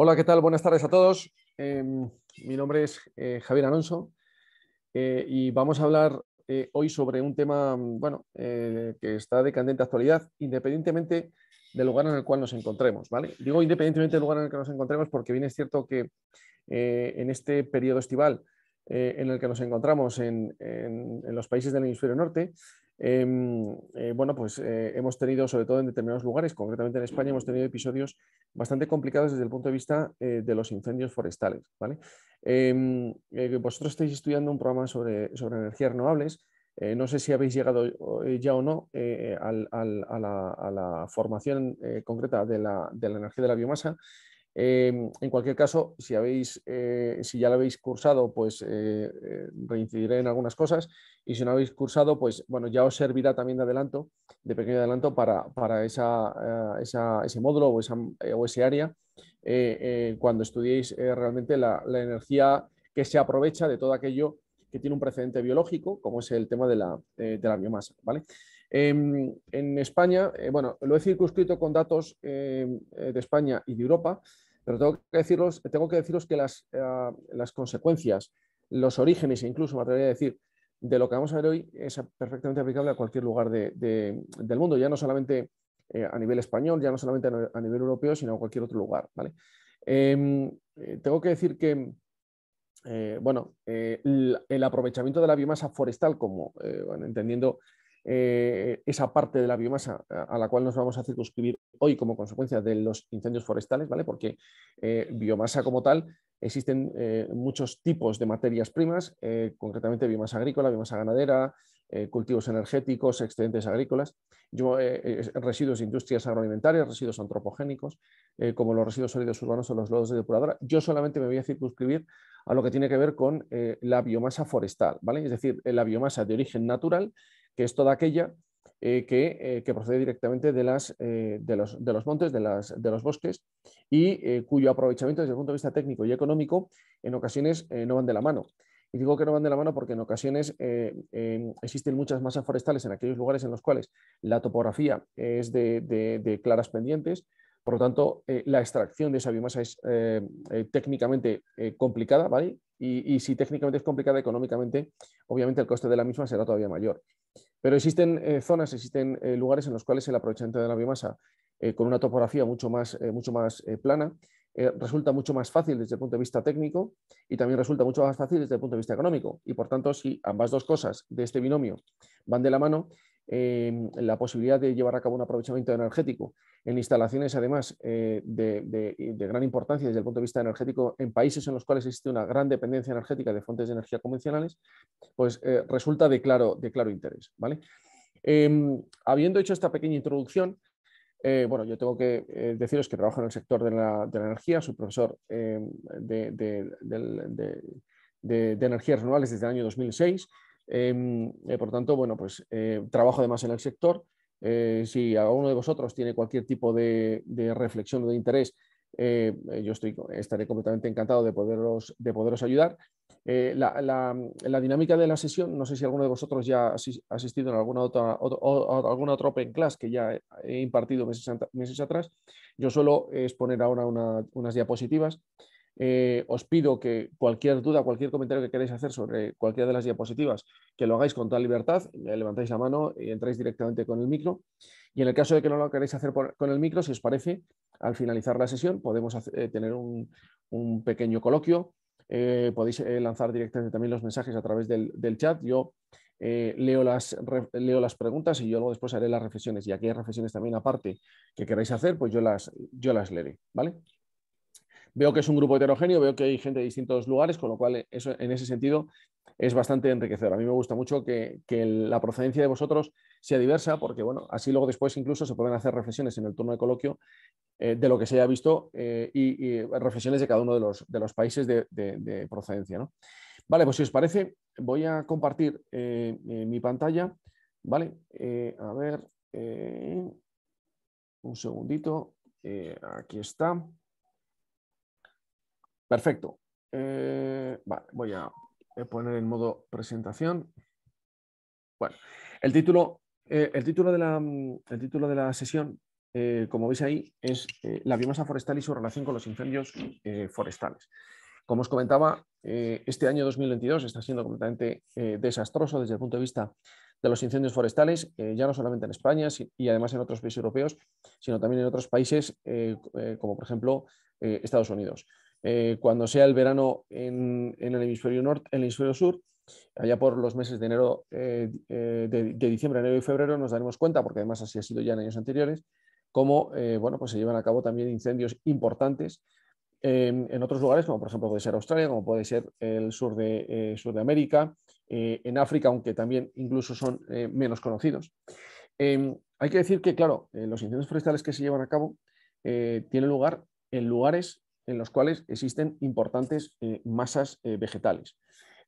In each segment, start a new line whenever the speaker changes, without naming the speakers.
Hola, ¿qué tal? Buenas tardes a todos. Em, mi nombre es eh, Javier Alonso eh, y vamos a hablar eh, hoy sobre un tema bueno, que está de candente actualidad, independientemente del lugar en el cual nos encontremos. ¿vale? Digo independientemente del lugar en el que nos encontremos porque bien es cierto que en este periodo estival en el que nos encontramos en los países del hemisferio norte, Em, eh, bueno, pues eh, hemos tenido, sobre todo en determinados lugares, concretamente en España, hemos tenido episodios bastante complicados desde el punto de vista eh, de los incendios forestales. Em, vosotros estáis estudiando un programa sobre, energías renovables. no sé si habéis llegado ya o no a, la, formación concreta de la energía de la biomasa. Em, en cualquier caso, si, habéis, eh, si ya lo habéis cursado, pues eh, eh, reincidiré en algunas cosas. Y si no habéis cursado, pues bueno, ya os servirá también de adelanto, de pequeño adelanto, para, ah, ese módulo o, esa, ese área cuando estudiéis realmente la, energía que se aprovecha de todo aquello que tiene un precedente biológico, como es el tema de la, biomasa. Em, en España, bueno, lo he circunscrito con datos em, de España y de Europa, pero tengo que deciros, tengo que, deciros que las, ah, consecuencias, los orígenes, e incluso me atrevería a decir, de lo que vamos a ver hoy es perfectamente aplicable a cualquier lugar del mundo, ya no solamente eh, a nivel español, ya no solamente a nivel europeo, sino a cualquier otro lugar. ¿vale? Em, eh, tengo que decir que eh, bueno, el, aprovechamiento de la biomasa forestal, como entendiendo eh, esa parte de la biomasa a la cual nos vamos a circunscribir hoy como consecuencia de los incendios forestales, ¿vale? Porque eh, biomasa como tal existen eh, muchos tipos de materias primas, concretamente biomasa agrícola, biomasa ganadera, cultivos energéticos, excedentes agrícolas, residuos de industrias agroalimentarias, residuos antropogénicos, como los residuos sólidos urbanos o los lodos de depuradora. Yo solamente me voy a circunscribir a lo que tiene que ver con la biomasa forestal, ¿vale? Es decir, la biomasa de origen natural que es toda aquella eh, eh, que, procede directamente de, eh, los, montes, de, los bosques, y cuyo aprovechamiento desde el punto de vista técnico y económico en ocasiones no van de la mano. Y digo que no van de la mano porque en ocasiones em, existen muchas masas forestales en aquellos lugares en los cuales la topografía es de, claras pendientes, por lo tanto, la extracción de esa biomasa es técnicamente complicada, ¿vale? y si técnicamente es complicada, económicamente, obviamente el coste de la misma será todavía mayor. Pero existen eh, zonas, existen eh, lugares en los cuales el aprovechamiento de la biomasa eh, con una topografía mucho mucho más plana resulta mucho más fácil desde el punto de vista técnico y también resulta mucho más fácil desde el punto de vista económico. Y por tanto, si ambas dos cosas de este binomio van de la mano, Em, la posibilidad de llevar a cabo un aprovechamiento energético en instalaciones, además, eh, de, gran importancia desde el punto de vista energético en países en los cuales existe una gran dependencia energética de fuentes de energía convencionales, pues eh, resulta de claro, de claro interés. ¿vale? Em, habiendo hecho esta pequeña introducción, eh, bueno, yo tengo que deciros que trabajo en el sector de la, energía, soy profesor em, de, de, energías renovables desde el año 2006 Em, eh, por tanto, bueno, pues eh, trabajo además en el sector. Eh, si alguno de vosotros tiene cualquier tipo de, reflexión o de interés, yo estoy, estaré completamente encantado de poderos, de ayudar. La, dinámica de la sesión, no sé si alguno de vosotros ya ha asistido en alguna otra, alguna otra open class que ya he impartido meses, meses atrás. Yo suelo exponer ahora unas diapositivas eh, os pido que cualquier duda, cualquier comentario que queráis hacer sobre cualquiera de las diapositivas, que lo hagáis con toda libertad, levantáis la mano y entráis directamente con el micro. Y en el caso de que no lo queráis hacer con el micro, si os parece, al finalizar la sesión podemos eh, tener un, pequeño coloquio. Eh, podéis lanzar directamente también los mensajes a través del, chat. Yo leo, las, leo, las, preguntas y yo luego después haré las reflexiones. Y aquellas hay reflexiones también aparte que queráis hacer, pues yo las, yo las leeré. ¿vale? Veo que es un grupo heterogéneo, veo que hay gente de distintos lugares, con lo cual eh, eso, en ese sentido es bastante enriquecedor. A mí me gusta mucho que, la procedencia de vosotros sea diversa, porque bueno, así luego después incluso se pueden hacer reflexiones en el turno de coloquio eh, de lo que se haya visto eh, y, reflexiones de cada uno de los, países de, procedencia. Vale, pues si os parece, voy a compartir mi pantalla. Vale, a ver, un segundito, aquí está. Perfecto. Eh, voy a poner en modo presentación. Bueno, el título, eh, el título, de, la, mm, título de la sesión, eh, como veis ahí, es La biomasa forestal y su relación con los incendios forestales. Como os comentaba, este año 2022 está siendo completamente desastroso desde el punto de vista de los incendios forestales, ya no solamente en España y además en otros países europeos, sino también en otros países como por ejemplo Estados Unidos. Eh, cuando sea el verano en, el hemisferio norte, en el hemisferio sur, allá por los meses de enero, eh, eh, de, diciembre, enero y febrero, nos daremos cuenta, porque además así ha sido ya en años anteriores, cómo bueno, pues se llevan a cabo también incendios importantes en otros lugares, como por ejemplo puede ser Australia, como puede ser el sur de, América, en África, aunque también incluso son menos conocidos. Em, hay que decir que, claro, los incendios forestales que se llevan a cabo tienen lugar en lugares en los cuales existen importantes eh, masas eh, vegetales.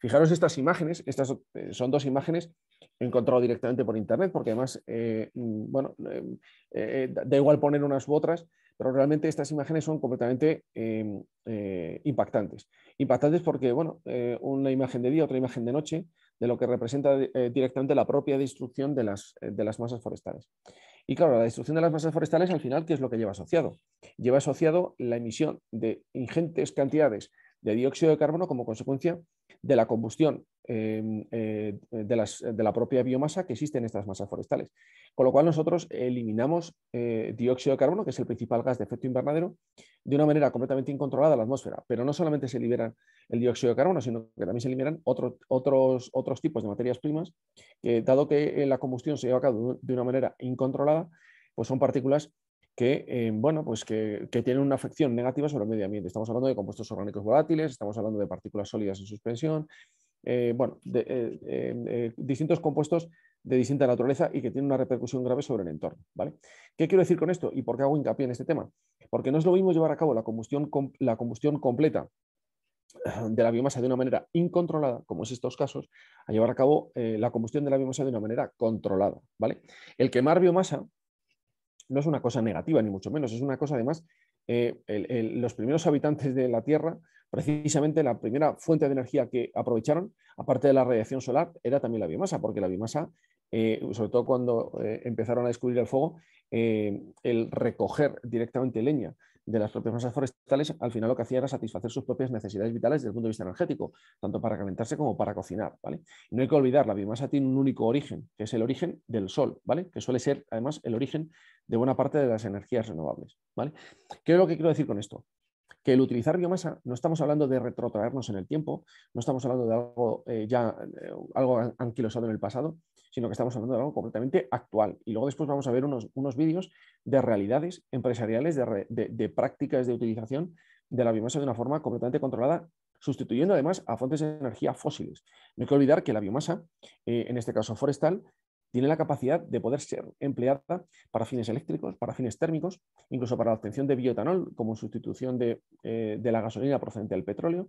Fijaros estas imágenes, estas eh, son dos imágenes encontradas directamente por internet, porque además, mm, bueno, da igual poner unas u otras, pero realmente estas imágenes son completamente em, impactantes. Impactantes porque, bueno, una imagen de día, otra imagen de noche, de lo que representa directamente la propia destrucción de las, de las masas forestales. Y claro, la destrucción de las masas forestales al final, ¿qué es lo que lleva asociado? Lleva asociado la emisión de ingentes cantidades de dióxido de carbono como consecuencia de la combustión em, eh, de, la propia biomasa que existe en estas masas forestales. Con lo cual nosotros eliminamos eh, dióxido de carbono, que es el principal gas de efecto invernadero, de una manera completamente incontrolada a la atmósfera. Pero no solamente se libera el dióxido de carbono, sino que también se liberan otros, otros, tipos de materias primas, que, dado que eh, la combustión se lleva a cabo de una manera incontrolada, pues son partículas que, eh, bueno, pues que, tienen una afección negativa sobre el medio ambiente. Estamos hablando de compuestos orgánicos volátiles, estamos hablando de partículas sólidas en suspensión, eh, bueno, de, eh, em, distintos compuestos de distinta naturaleza y que tienen una repercusión grave sobre el entorno. ¿vale? ¿Qué quiero decir con esto y por qué hago hincapié en este tema? Porque no es lo mismo llevar a cabo la combustión, la combustión completa de la biomasa de una manera incontrolada, como es estos casos, a llevar a cabo la combustión de la biomasa de una manera controlada. ¿vale? El quemar biomasa no es una cosa negativa, ni mucho menos, es una cosa además, eh, los primeros habitantes de la Tierra, precisamente la primera fuente de energía que aprovecharon, aparte de la radiación solar, era también la biomasa, porque la biomasa, eh, sobre todo cuando eh, empezaron a descubrir el fuego, el recoger directamente leña de las propias masas forestales, al final lo que hacía era satisfacer sus propias necesidades vitales desde el punto de vista energético, tanto para calentarse como para cocinar. ¿vale? no hay que olvidar, la biomasa tiene un único origen, que es el origen del Sol, ¿vale? que suele ser además el origen de buena parte de las energías renovables. ¿vale? ¿Qué es lo que quiero decir con esto? Que el utilizar biomasa, no estamos hablando de retrotraernos en el tiempo, no estamos hablando de algo eh, ya eh, algo anquilosado en el pasado, sino que estamos hablando de algo completamente actual. Y luego después vamos a ver unos, unos vídeos de realidades empresariales, de, prácticas de utilización de la biomasa de una forma completamente controlada sustituyendo además a fuentes de energía fósiles. No hay que olvidar que la biomasa, eh, en este caso forestal, tiene la capacidad de poder ser empleada para fines eléctricos, para fines térmicos, incluso para la obtención de biotanol como sustitución eh, de, la gasolina procedente del petróleo.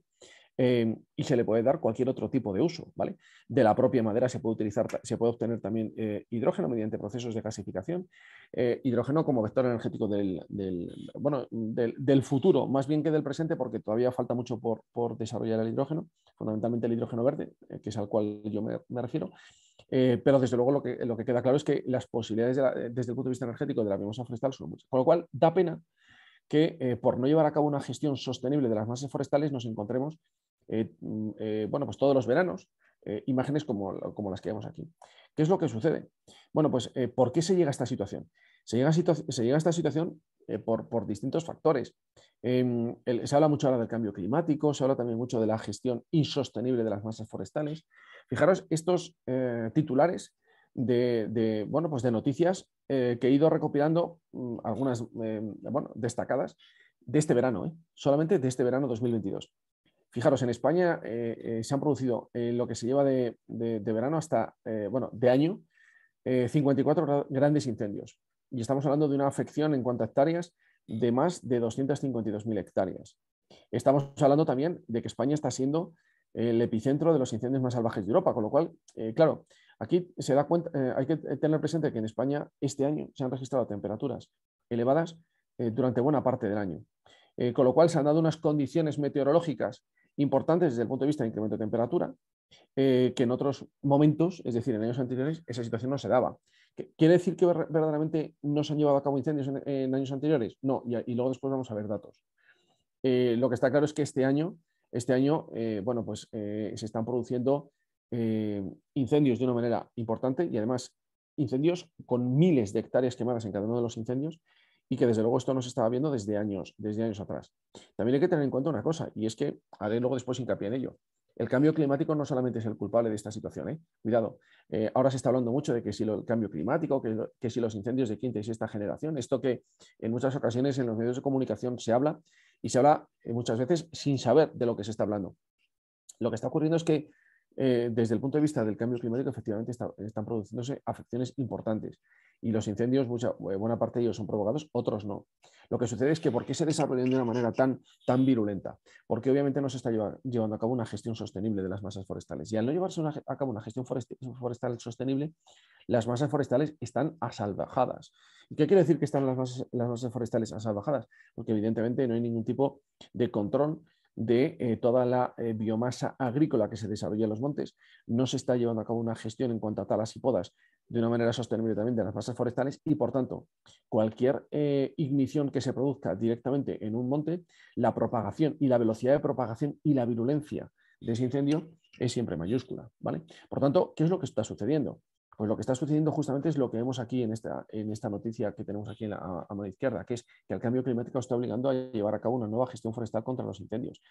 Eh, y se le puede dar cualquier otro tipo de uso. ¿vale? De la propia madera se puede, utilizar, se puede obtener también eh, hidrógeno mediante procesos de gasificación, hidrógeno como vector energético del, bueno, del, futuro, más bien que del presente, porque todavía falta mucho por, desarrollar el hidrógeno, fundamentalmente el hidrógeno verde, que es al cual yo me refiero, eh, pero desde luego lo que, queda claro es que las posibilidades eh, desde el punto de vista energético de la biomasa forestal son muchas. Con lo cual, da pena que eh, por no llevar a cabo una gestión sostenible de las masas forestales nos encontremos mm, pues todos los veranos imágenes como, las que vemos aquí. ¿Qué es lo que sucede? Bueno, pues ¿por qué se llega a esta situación? Se llega a, esta situación por, distintos factores. Em, se habla mucho ahora del cambio climático, se habla también mucho de la gestión insostenible de las masas forestales, Fijaros estos eh, titulares de, bueno, pues de noticias eh, que he ido recopilando, mm, algunas em, destacadas, de este verano, ¿eh? solamente de este verano 2022. Fijaros, en España se han producido en lo que se lleva de, verano hasta, bueno, de año, 54 grandes incendios. Y estamos hablando de una afección en cuanto a hectáreas de más de 252.000 hectáreas. Estamos hablando también de que España está siendo el epicentro de los incendios más salvajes de Europa, con lo cual, eh, claro, aquí se da cuenta, eh, hay que tener presente que en España este año se han registrado temperaturas elevadas eh, durante buena parte del año, con lo cual se han dado unas condiciones meteorológicas importantes desde el punto de vista de incremento de temperatura, que en otros momentos, es decir, en años anteriores, esa situación no se daba. ¿Quiere decir que verdaderamente no se han llevado a cabo incendios en, años anteriores? No, y, luego después vamos a ver datos. lo que está claro es que este año este año, eh, bueno, pues eh, se están produciendo eh, incendios de una manera importante y además incendios con miles de hectáreas quemadas en cada uno de los incendios y que desde luego esto no se estaba viendo desde años, desde años atrás. También hay que tener en cuenta una cosa y es que haré luego después hincapié en ello el cambio climático no solamente es el culpable de esta situación, ¿eh? cuidado. Eh, ahora se está hablando mucho de que si el cambio climático, que, si los incendios de quinta y esta generación, esto que en muchas ocasiones en los medios de comunicación se habla y se habla eh, muchas veces sin saber de lo que se está hablando. Lo que está ocurriendo es que eh, desde el punto de vista del cambio climático, efectivamente están produciéndose afecciones importantes. Y los incendios, eh, buena parte de ellos son provocados, otros no. Lo que sucede es que, ¿por qué se desarrollan de una manera tan, virulenta? Porque obviamente no se está llevando a cabo una gestión sostenible de las masas forestales. Y al no llevarse a cabo una gestión forestal sostenible, las masas forestales están asalvajadas. ¿Y qué quiere decir que están las masas, las masas forestales asalvajadas? Porque evidentemente no hay ningún tipo de control de eh, toda la eh, biomasa agrícola que se desarrolla en los montes. No se está llevando a cabo una gestión en cuanto a talas y podas de una manera sostenible también de las masas forestales y, por tanto, cualquier eh, ignición que se produzca directamente en un monte, la propagación y la velocidad de propagación y la virulencia de ese incendio es siempre mayúscula. ¿vale? Por tanto, ¿qué es lo que está sucediendo? Pues lo que está sucediendo justamente es lo que vemos aquí en esta, en esta noticia que tenemos aquí a, mano izquierda, que es que el cambio climático está obligando a llevar a cabo una nueva gestión forestal contra los incendios.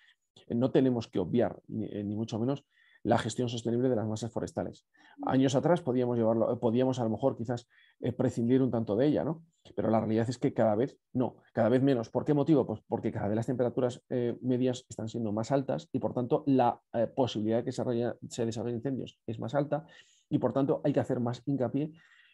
Eh, no tenemos que obviar, eh, ni, mucho menos, la gestión sostenible de las masas forestales. Mm. Años atrás podíamos, llevarlo, podíamos a lo mejor quizás eh, prescindir un tanto de ella, ¿no? pero la realidad es que cada vez no, cada vez menos. ¿Por qué motivo? Pues porque cada vez las temperaturas medias están siendo más altas y por tanto la posibilidad de que se, se desarrollen incendios es más alta y por tanto hay que hacer más hincapié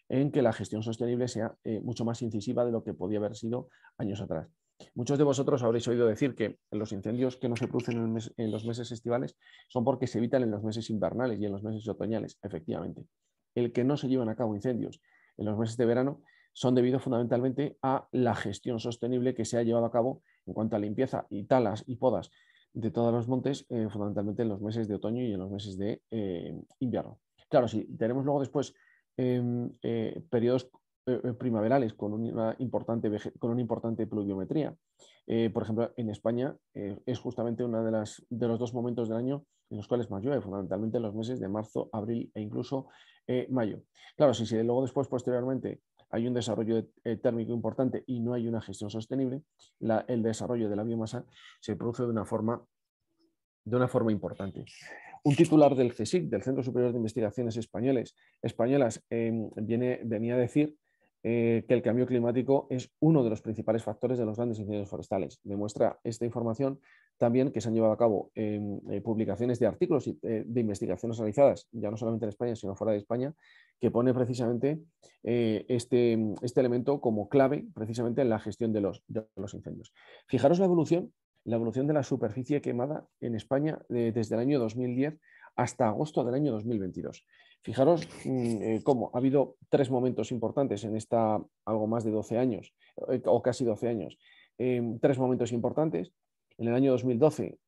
en que la gestión sostenible sea eh, mucho más incisiva de lo que podía haber sido años atrás. Muchos de vosotros habréis oído decir que los incendios que no se producen en, los meses estivales son porque se evitan en los meses invernales y en los meses otoñales, efectivamente. El que no se llevan a cabo incendios en los meses de verano son debido fundamentalmente a la gestión sostenible que se ha llevado a cabo en cuanto a limpieza y talas y podas de todos los montes, eh, fundamentalmente en los meses de otoño y en los meses de eh, invierno. Claro, si tenemos luego después em, eh, periodos eh, eh, primaverales con una importante, con importante pluviometría. por ejemplo, en España es justamente uno de, de los dos momentos del año en los cuales más llueve, fundamentalmente en los meses de marzo, abril e incluso mayo. Claro, si, luego después, posteriormente, hay un desarrollo térmico importante y no hay una gestión sostenible, el desarrollo de la biomasa se produce de una forma, de una forma importante. Un titular del CSIC, del Centro Superior de Investigaciones Españoles, Españolas, em, viene, venía a decir eh, que el cambio climático es uno de los principales factores de los grandes incendios forestales. Demuestra esta información también que se han llevado a cabo em, eh, publicaciones de artículos y eh, de investigaciones realizadas, ya no solamente en España, sino fuera de España, que pone precisamente este, este, elemento como clave precisamente en la gestión de los, de los incendios. Fijaros la evolución la evolución de la superficie quemada en España eh, desde el año 2010 hasta agosto del año 2022. Fijaros mm, eh, cómo ha habido tres momentos importantes en esta algo más de 12 años, eh, o casi 12 años, em, tres momentos importantes. En el año 2012,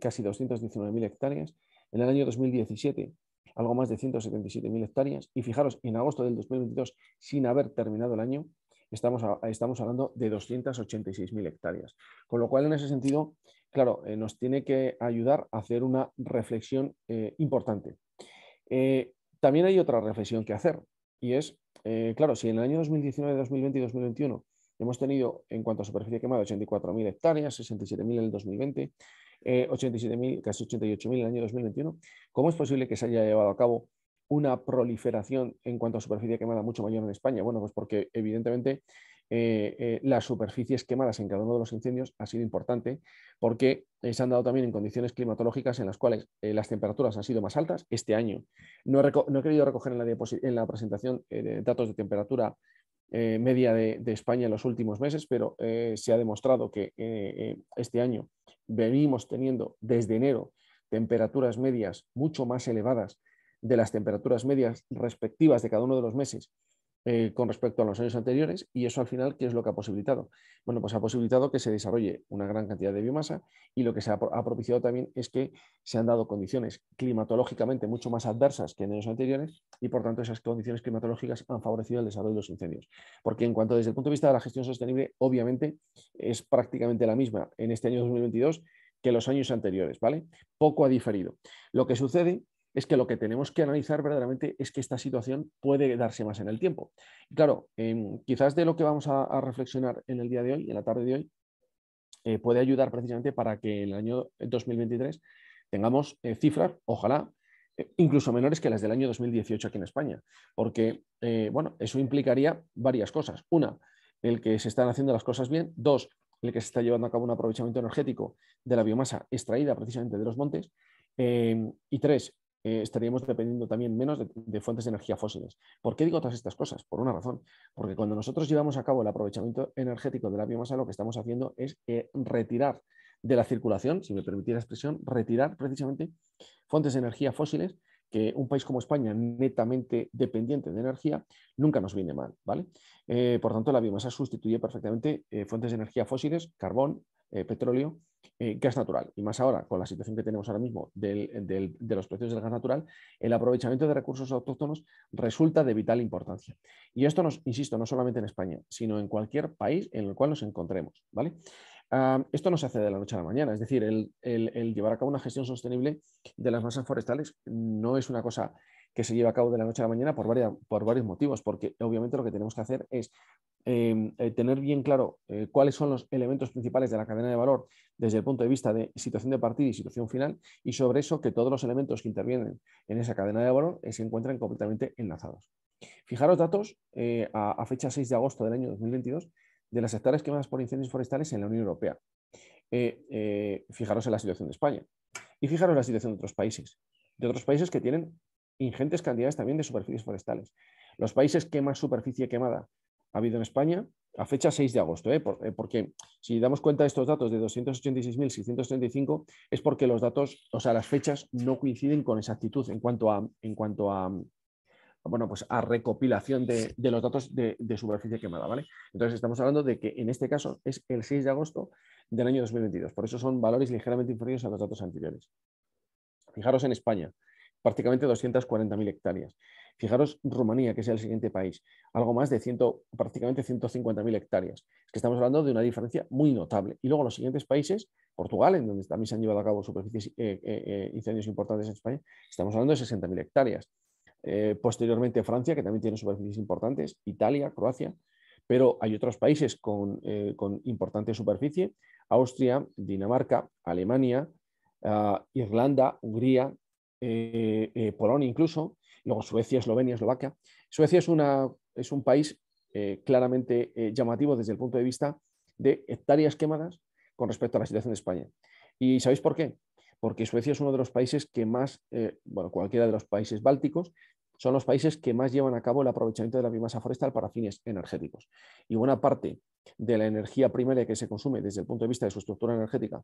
casi 219.000 hectáreas. En el año 2017, algo más de 177.000 hectáreas. Y fijaros, en agosto del 2022, sin haber terminado el año, estamos, estamos hablando de 286.000 hectáreas. Con lo cual, en ese sentido, claro, eh, nos tiene que ayudar a hacer una reflexión eh, importante. Eh, también hay otra reflexión que hacer y es, claro, si en el año 2019, 2020 y 2021 hemos tenido en cuanto a superficie quemada 84.000 hectáreas, 67.000 en el 2020, 87.000, casi 88.000 en el año 2021, ¿cómo es posible que se haya llevado a cabo una proliferación en cuanto a superficie quemada mucho mayor en España? Bueno, pues porque evidentemente eh, eh, las superficies quemadas en cada uno de los incendios ha sido importante porque eh, se han dado también en condiciones climatológicas en las cuales las temperaturas han sido más altas este año. No he, querido recoger en la, presentación datos de temperatura media de, España en los últimos meses, pero se ha demostrado que este año venimos teniendo desde enero temperaturas medias mucho más elevadas de las temperaturas medias respectivas de cada uno de los meses eh, con respecto a los años anteriores y eso al final, ¿qué es lo que ha posibilitado? Bueno, pues ha posibilitado que se desarrolle una gran cantidad de biomasa y lo que se ha, propiciado también es que se han dado condiciones climatológicamente mucho más adversas que en años anteriores y por tanto esas condiciones climatológicas han favorecido el desarrollo de los incendios. Porque en cuanto desde el punto de vista de la gestión sostenible, obviamente es prácticamente la misma en este año 2022 que los años anteriores, ¿vale? Poco ha diferido. Lo que sucede es que lo que tenemos que analizar verdaderamente es que esta situación puede darse más en el tiempo. Y claro, em, quizás de lo que vamos a, reflexionar en el día de hoy, en la tarde de hoy, eh, puede ayudar precisamente para que en el año 2023 tengamos eh, cifras, ojalá, eh, incluso menores que las del año 2018 aquí en España, porque bueno, eso implicaría varias cosas. Una, el que se están haciendo las cosas bien. Dos, el que se está llevando a cabo un aprovechamiento energético de la biomasa extraída precisamente de los montes. Em, y tres, eh, estaríamos dependiendo también menos de, fuentes de energía fósiles. ¿Por qué digo todas estas cosas? Por una razón, porque cuando nosotros llevamos a cabo el aprovechamiento energético de la biomasa, lo que estamos haciendo es eh, retirar de la circulación, si me permitiera la expresión, retirar precisamente fuentes de energía fósiles que un país como España, netamente dependiente de energía, nunca nos viene mal. ¿vale? Eh, por tanto, la biomasa sustituye perfectamente fuentes de energía fósiles, carbón, petróleo, eh, gas natural. Y más ahora, con la situación que tenemos ahora mismo de los precios del gas natural, el aprovechamiento de recursos autóctonos resulta de vital importancia. Y esto nos, insisto, no solamente en España, sino en cualquier país en el cual nos encontremos. ¿vale? Ah, esto no se hace de la noche a la mañana, es decir, el, el, llevar a cabo una gestión sostenible de las masas forestales no es una cosa que se lleva a cabo de la noche a la mañana por, varias, por varios motivos, porque obviamente lo que tenemos que hacer es em, eh, tener bien claro eh, cuáles son los elementos principales de la cadena de valor desde el punto de vista de situación de partida y situación final, y sobre eso que todos los elementos que intervienen en esa cadena de valor eh, se encuentran completamente enlazados. Fijaros datos a, fecha 6 de agosto del año 2022 de las hectáreas quemadas por incendios forestales en la Unión Europea. fijaros en la situación de España y fijaros en la situación de otros países, de otros países que tienen ingentes cantidades también de superficies forestales. Los países que más superficie quemada ha habido en España, a fecha 6 de agosto, ¿eh? Eh, porque si damos cuenta de estos datos de 286.635, es porque los datos, o sea, las fechas no coinciden con exactitud en cuanto a, en cuanto a, bueno, pues a recopilación de, los datos de, superficie quemada, ¿vale? Entonces estamos hablando de que en este caso es el 6 de agosto del año 2022, por eso son valores ligeramente inferiores a los datos anteriores. Fijaros en España, prácticamente 240.000 hectáreas. Fijaros Rumanía, que es el siguiente país, algo más de 100, prácticamente 150.000 hectáreas. Es que estamos hablando de una diferencia muy notable. Y luego los siguientes países, Portugal, en donde también se han llevado a cabo superficies, eh, eh, eh, incendios importantes en España, estamos hablando de 60.000 hectáreas. posteriormente Francia, que también tiene superficies importantes, Italia, Croacia, pero hay otros países con, con importante superficie, Austria, Dinamarca, Alemania, ah, Irlanda, Hungría, eh, eh, Polonia incluso, luego Suecia, Eslovenia, Eslovaquia. Suecia es, una, es un país eh, claramente llamativo desde el punto de vista de hectáreas quemadas con respecto a la situación de España. ¿Y sabéis por qué? Porque Suecia es uno de los países que más, bueno, cualquiera de los países bálticos, son los países que más llevan a cabo el aprovechamiento de la biomasa forestal para fines energéticos. Y buena parte de la energía primaria que se consume desde el punto de vista de su estructura energética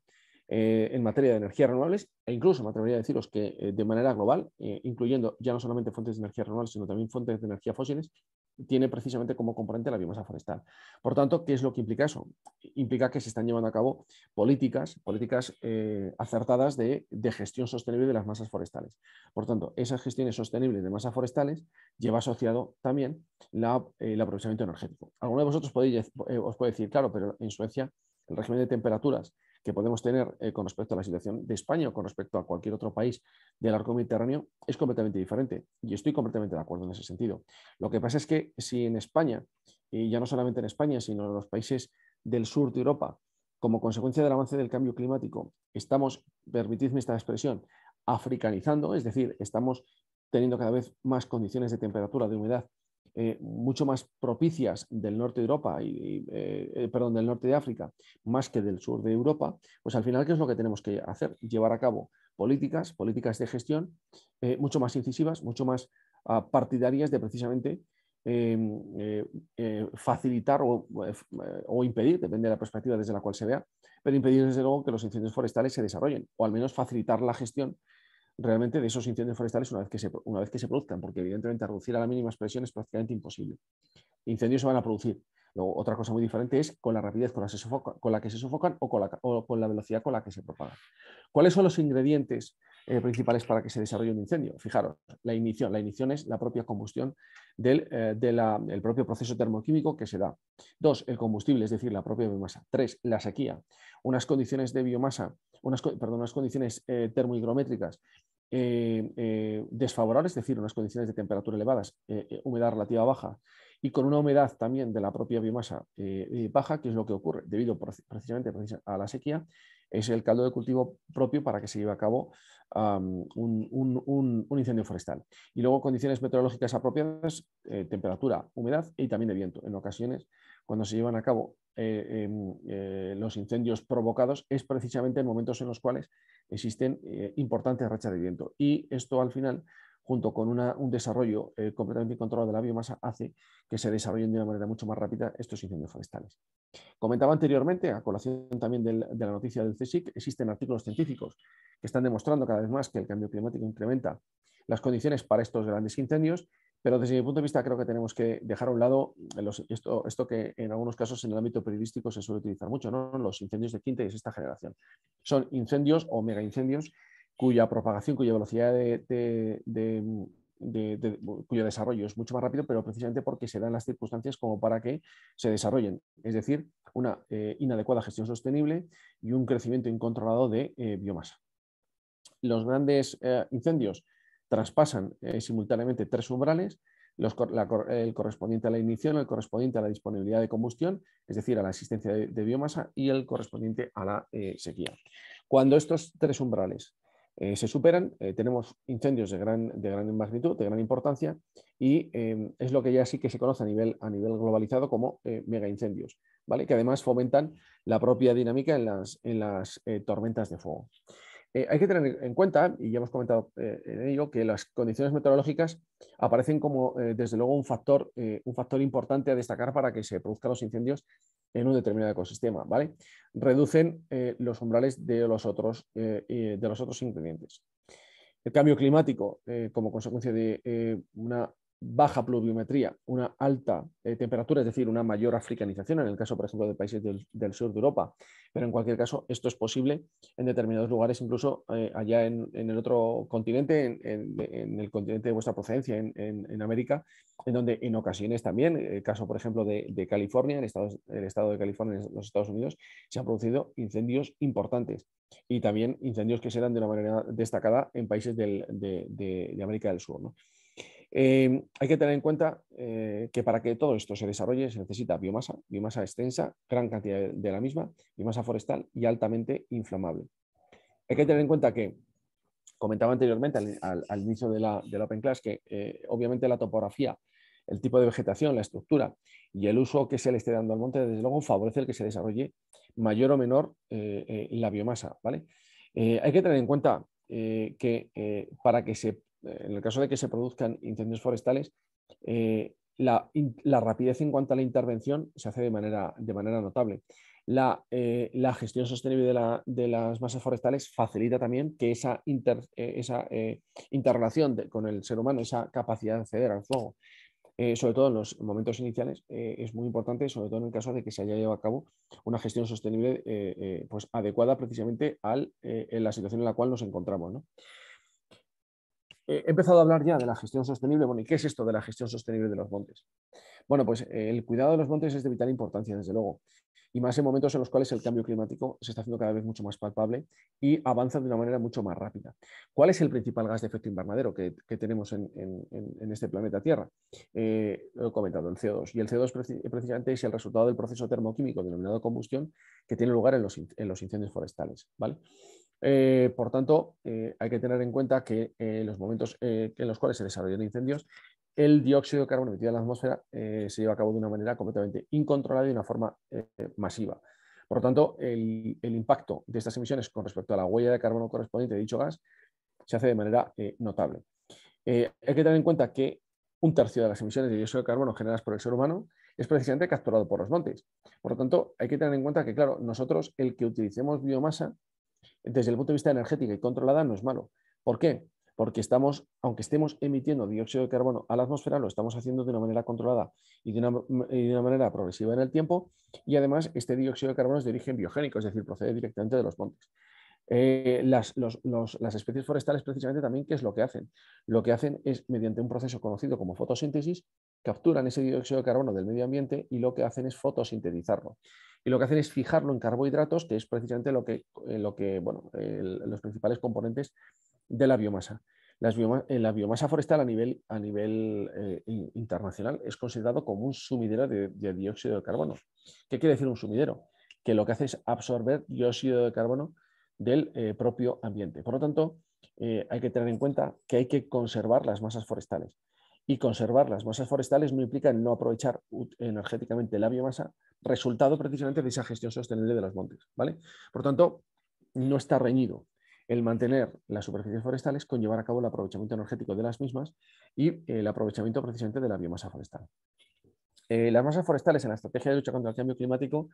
eh, en materia de energías renovables e incluso me atrevería a deciros que eh, de manera global, eh, incluyendo ya no solamente fuentes de energía renovables, sino también fuentes de energía fósiles, tiene precisamente como componente la biomasa forestal. Por tanto, ¿qué es lo que implica eso? Implica que se están llevando a cabo políticas, políticas acertadas de, gestión sostenible de las masas forestales. Por tanto, esas gestiones sostenibles de masas forestales lleva asociado también el aprovechamiento energético. ¿alguno de vosotros podéis, os puede decir, claro, pero en Suecia el régimen de temperaturas que podemos tener eh, con respecto a la situación de España o con respecto a cualquier otro país del arco mediterráneo es completamente diferente. Y estoy completamente de acuerdo en ese sentido. Lo que pasa es que si en España, y ya no solamente en España, sino en los países del sur de Europa, como consecuencia del avance del cambio climático, estamos, permitidme esta expresión, africanizando, es decir, estamos teniendo cada vez más condiciones de temperatura, de humedad eh, mucho más propicias del norte de Europa y, eh, eh, perdón, del norte de África más que del sur de Europa, pues al final, ¿qué es lo que tenemos que hacer? Llevar a cabo políticas, políticas de gestión mucho más incisivas, mucho más ah, partidarias de precisamente em, facilitar o, o, impedir, depende de la perspectiva desde la cual se vea, pero impedir desde luego que los incendios forestales se desarrollen o al menos facilitar la gestión realmente de esos incendios forestales una vez que se, una vez que se produzcan, porque evidentemente reducir a la mínima expresión es prácticamente imposible. Incendios se van a producir. Luego, otra cosa muy diferente es con la rapidez con la, que se sofocan o con, la, la, velocidad con la que se propagan. ¿Cuáles son los ingredientes eh, principales para que se desarrolle un incendio? Fijaros, la ignición. La ignición es la propia combustión del eh, propio proceso termoquímico que se da. Dos, el combustible, es decir, la propia biomasa. Tres, la sequía. Unas condiciones de biomasa, unas, perdón, unas condiciones eh, eh, eh, desfavorables, es decir, unas condiciones de temperatura elevadas, eh, humedad relativa baja y con una humedad también de la propia biomasa baja, que es lo que ocurre debido precisamente a la sequía, es el caldo de cultivo propio para que se lleve a cabo un, un, incendio forestal. Y luego condiciones meteorológicas apropiadas, temperatura, humedad y también de viento. En ocasiones, cuando se llevan a cabo em, los incendios provocados, es precisamente en momentos en los cuales existen eh, importantes rachas de viento. Y esto al final, junto con un desarrollo eh, completamente incontrolado de la biomasa, hace que se desarrollen de una manera mucho más rápida estos incendios forestales. Comentaba anteriormente, a colación también de la noticia del CSIC, existen artículos científicos que están demostrando cada vez más que el cambio climático incrementa las condiciones para estos grandes incendios pero desde mi punto de vista creo que tenemos que dejar a un lado esto, que en algunos casos en el ámbito periodístico se suele utilizar mucho, los incendios de quinta y sexta generación. Son incendios o mega incendios cuya propagación, cuya velocidad de, cuyo desarrollo es mucho más rápido, pero precisamente porque se dan las circunstancias como para que se desarrollen. Es decir, una eh, inadecuada gestión sostenible y un crecimiento incontrolado de eh, biomasa. Los grandes eh, incendios traspasan eh, simultáneamente tres umbrales, el correspondiente a la ignición, el correspondiente a la disponibilidad de combustión, es decir, a la existencia de, biomasa y el correspondiente a la eh, sequía. Cuando estos tres umbrales eh, se superan, tenemos incendios de gran, de gran, magnitud, de gran importancia, y em, es lo que ya sí que se conoce a nivel, a nivel globalizado como mega incendios, ¿vale? que además fomentan la propia dinámica en las tormentas de fuego. Eh, hay que tener en cuenta, y ya hemos comentado eh, en ello, que las condiciones meteorológicas aparecen como, eh, desde luego, un factor, un factor importante a destacar para que se produzcan los incendios en un determinado ecosistema. ¿vale? Reducen los umbrales de los, otros, de los otros ingredientes. El cambio climático, como consecuencia de una baja pluviometría, una alta eh, temperatura, es decir, una mayor africanización, en el caso, por ejemplo, de países del, sur de Europa. Pero en cualquier caso, esto es posible en determinados lugares, incluso eh, allá en, el otro continente, en, el continente de vuestra procedencia, en, América, en donde en ocasiones también, el caso, por ejemplo, de, California, en el estado de California, en los Estados Unidos, se han producido incendios importantes y también incendios que serán de una manera destacada en países de, de América del Sur. ¿no? Eh, hay que tener en cuenta eh, que para que todo esto se desarrolle se necesita biomasa, biomasa extensa, gran cantidad de, la misma, biomasa forestal y altamente inflamable. Hay que tener en cuenta que, comentaba anteriormente al, inicio de la, Open Class, que eh, obviamente la topografía, el tipo de vegetación, la estructura y el uso que se le esté dando al monte, desde luego favorece el que se desarrolle mayor o menor la biomasa. ¿vale? hay que tener en cuenta que para que se en el caso de que se produzcan incendios forestales, eh, la, rapidez en cuanto a la intervención se hace de manera, de manera notable. La, eh, gestión sostenible de, las masas forestales facilita también que esa, eh, interrelación con el ser humano, esa capacidad de acceder al fuego, sobre todo en los momentos iniciales, es muy importante, sobre todo en el caso de que se haya llevado a cabo una gestión sostenible pues adecuada precisamente a la situación en la cual nos encontramos. ¿no? Eh, he empezado a hablar ya de la gestión sostenible. Bueno, ¿y qué es esto de la gestión sostenible de los montes? Bueno, pues eh, el cuidado de los montes es de vital importancia, desde luego, y más en momentos en los cuales el cambio climático se está haciendo cada vez mucho más palpable y avanza de una manera mucho más rápida. ¿Cuál es el principal gas de efecto invernadero que, tenemos en, este planeta Tierra? Eh, lo he comentado, el CO2. Y el CO2 precisamente es el resultado del proceso termoquímico denominado combustión que tiene lugar en los, en los incendios forestales. ¿vale? Eh, por tanto, eh, hay que tener en cuenta que en eh, los momentos en los cuales se desarrollan incendios, el dióxido de carbono emitido en la atmósfera se lleva a cabo de una manera completamente incontrolada y de una forma masiva. Por lo tanto, el, el, impacto de estas emisiones con respecto a la huella de carbono correspondiente de dicho gas se hace de manera notable. hay que tener en cuenta que un tercio de las emisiones de dióxido de carbono generadas por el ser humano es precisamente capturado por los montes. Por lo tanto, hay que tener en cuenta que, claro, nosotros el que utilicemos biomasa desde el punto de vista energético y controlada no es malo. ¿Por qué? Porque estamos, aunque estemos emitiendo dióxido de carbono a la atmósfera, lo estamos haciendo de una manera controlada y de una, manera progresiva en el tiempo. Y además, este dióxido de carbono es de origen biogénico, es decir, procede directamente de los montes. Eh, las, las, especies forestales precisamente también, ¿qué es lo que hacen? Lo que hacen es, mediante un proceso conocido como fotosíntesis, capturan ese dióxido de carbono del medio ambiente y lo que hacen es fotosintetizarlo y lo que hacen es fijarlo en carbohidratos, que es precisamente lo que, eh, lo que los principales componentes de la biomasa. Eh, la biomasa forestal a nivel, a nivel eh, internacional es considerado como un sumidero de, dióxido de carbono. ¿Qué quiere decir un sumidero? Que lo que hace es absorber dióxido de carbono del propio ambiente. Por lo tanto, hay que tener en cuenta que hay que conservar las masas forestales y conservar las masas forestales no implica no aprovechar energéticamente la biomasa, resultado precisamente de esa gestión sostenible de los montes. ¿vale? Por tanto, no está reñido el mantener las superficies forestales con llevar a cabo el aprovechamiento energético de las mismas y el aprovechamiento precisamente de la biomasa forestal. Eh, las masas forestales en la estrategia de lucha contra el cambio climático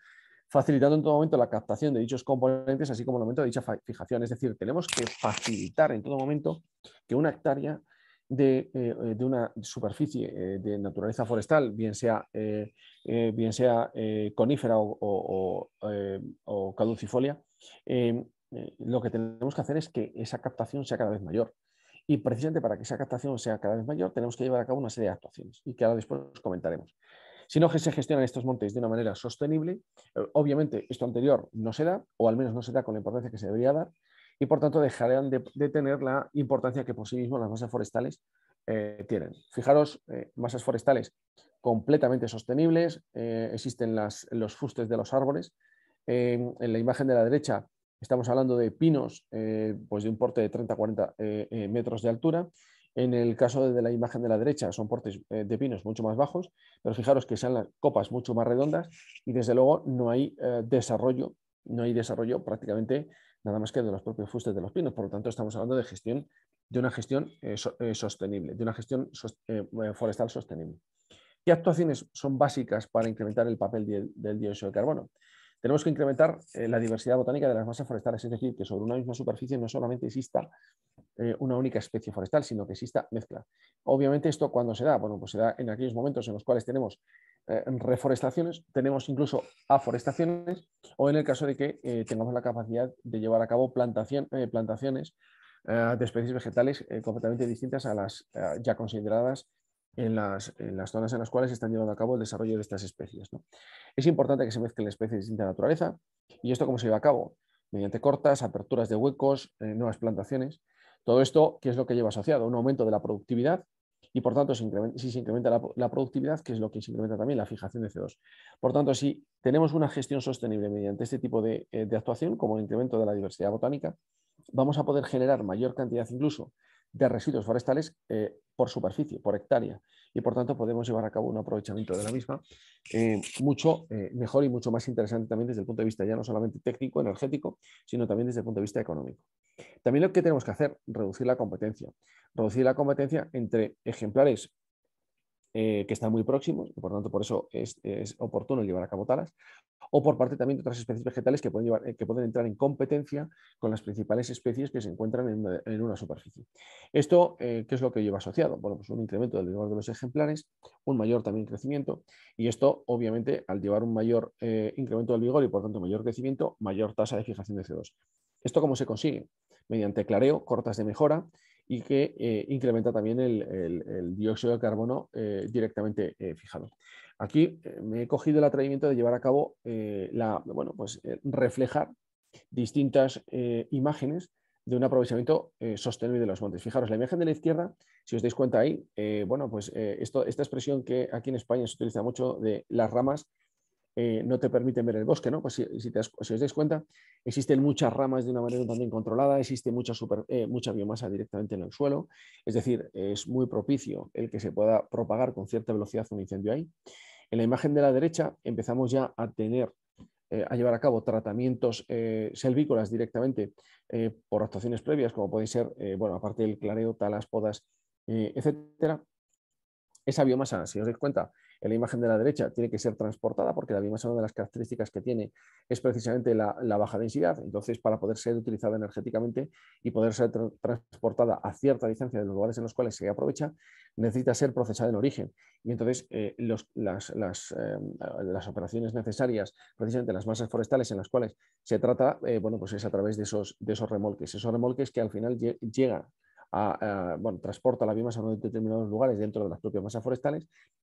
facilitando en todo momento la captación de dichos componentes, así como el aumento de dicha fijación. Es decir, tenemos que facilitar en todo momento que una hectárea eh, eh, de, una superficie eh, de naturaleza forestal, bien sea, bien sea conífera o, caducifolia, em, lo que tenemos que hacer es que esa captación sea cada vez mayor. Y precisamente para que esa captación sea cada vez mayor, tenemos que llevar a cabo una serie de actuaciones y que ahora después comentaremos. Si no se gestionan estos montes de una manera sostenible, obviamente esto anterior no se da, o al menos no se da con la importancia que se debería dar, y por tanto dejarán de, tener la importancia que por sí mismos las masas forestales eh, tienen. Fijaros, eh, masas forestales completamente sostenibles, eh, existen los fustes de los árboles. en la imagen de la derecha estamos hablando de pinos pues de un porte de 30-40 metros de altura. En el caso de la imagen de la derecha son portes de pinos mucho más bajos, pero fijaros que sean las copas mucho más redondas y desde luego no hay desarrollo, no hay desarrollo prácticamente nada más que de los propios fustes de los pinos. Por lo tanto, estamos hablando de gestión, de una gestión eh, eh, sostenible, de una gestión eh, forestal sostenible. ¿Qué actuaciones son básicas para incrementar el papel del dióxido de carbono? Tenemos que incrementar la diversidad botánica de las masas forestales, es decir, que sobre una misma superficie no solamente exista una única especie forestal, sino que exista mezcla. Obviamente esto cuando se da, bueno, pues se da en aquellos momentos en los cuales tenemos eh, reforestaciones, tenemos incluso aforestaciones o en el caso de que eh, tengamos la capacidad de llevar a cabo plantación, eh, plantaciones de especies vegetales completamente distintas a las ya consideradas en las, zonas en las cuales se están llevando a cabo el desarrollo de estas especies. Es importante que se mezclen especies de distinta naturaleza y esto cómo se lleva a cabo mediante cortas, aperturas de huecos, nuevas plantaciones. Todo esto, ¿qué es lo que lleva asociado? Un aumento de la productividad y por tanto, si se incrementa la, productividad, que es lo que se incrementa también la fijación de CO2. Por tanto, si tenemos una gestión sostenible mediante este tipo eh, de, actuación, como el incremento de la diversidad botánica, vamos a poder generar mayor cantidad incluso de residuos forestales eh, por superficie, por hectárea, y por tanto podemos llevar a cabo un aprovechamiento de la misma eh, mucho mejor y mucho más interesante también desde el punto de vista ya no solamente técnico, energético, sino también desde el punto de vista económico. También lo que tenemos que hacer, reducir la competencia reducir la competencia entre ejemplares eh, que están muy próximos, y por tanto por eso es, oportuno llevar a cabo talas, o por parte también de otras especies vegetales que pueden, eh, que pueden entrar en competencia con las principales especies que se encuentran en, una, superficie. ¿Esto eh, qué es lo que lleva asociado? Bueno, pues un incremento del vigor de los ejemplares, un mayor también crecimiento, y esto obviamente al llevar un mayor incremento del vigor y por tanto mayor crecimiento, mayor tasa de fijación de CO2. ¿Esto cómo se consigue? Mediante clareo, cortas de mejora y que eh, incrementa también el, dióxido de carbono eh, directamente eh, fijado. Aquí me he cogido el atrevimiento de llevar a cabo la, bueno, pues reflejar distintas imágenes de un aprovechamiento sostenible de los montes. Fijaros, la imagen de la izquierda, si os dais cuenta ahí, bueno, pues esto, esta expresión que aquí en España se utiliza mucho de las ramas eh, no te permiten ver el bosque, ¿no? Pues si, os dais cuenta, existen muchas ramas de una manera también controlada, existe mucha, eh, mucha biomasa directamente en el suelo, es decir, es muy propicio el que se pueda propagar con cierta velocidad un incendio ahí. En la imagen de la derecha empezamos ya a tener eh, a llevar a cabo tratamientos selvícolas directamente por actuaciones previas, como pueden ser, bueno, aparte del clareo, talas, podas, etcétera. Esa biomasa, si os dais cuenta, en la imagen de la derecha tiene que ser transportada porque la biomasa, una de las características que tiene es precisamente la, baja densidad. Entonces, para poder ser utilizada energéticamente y poder ser transportada a cierta distancia de los lugares en los cuales se aprovecha, necesita ser procesada en origen. Y entonces, eh, eh, las, operaciones necesarias, precisamente las masas forestales en las cuales se trata, eh, bueno, pues es a través de esos, remolques. Esos remolques que al final llegan a, bueno, transporta la biomasa a determinados lugares dentro de las propias masas forestales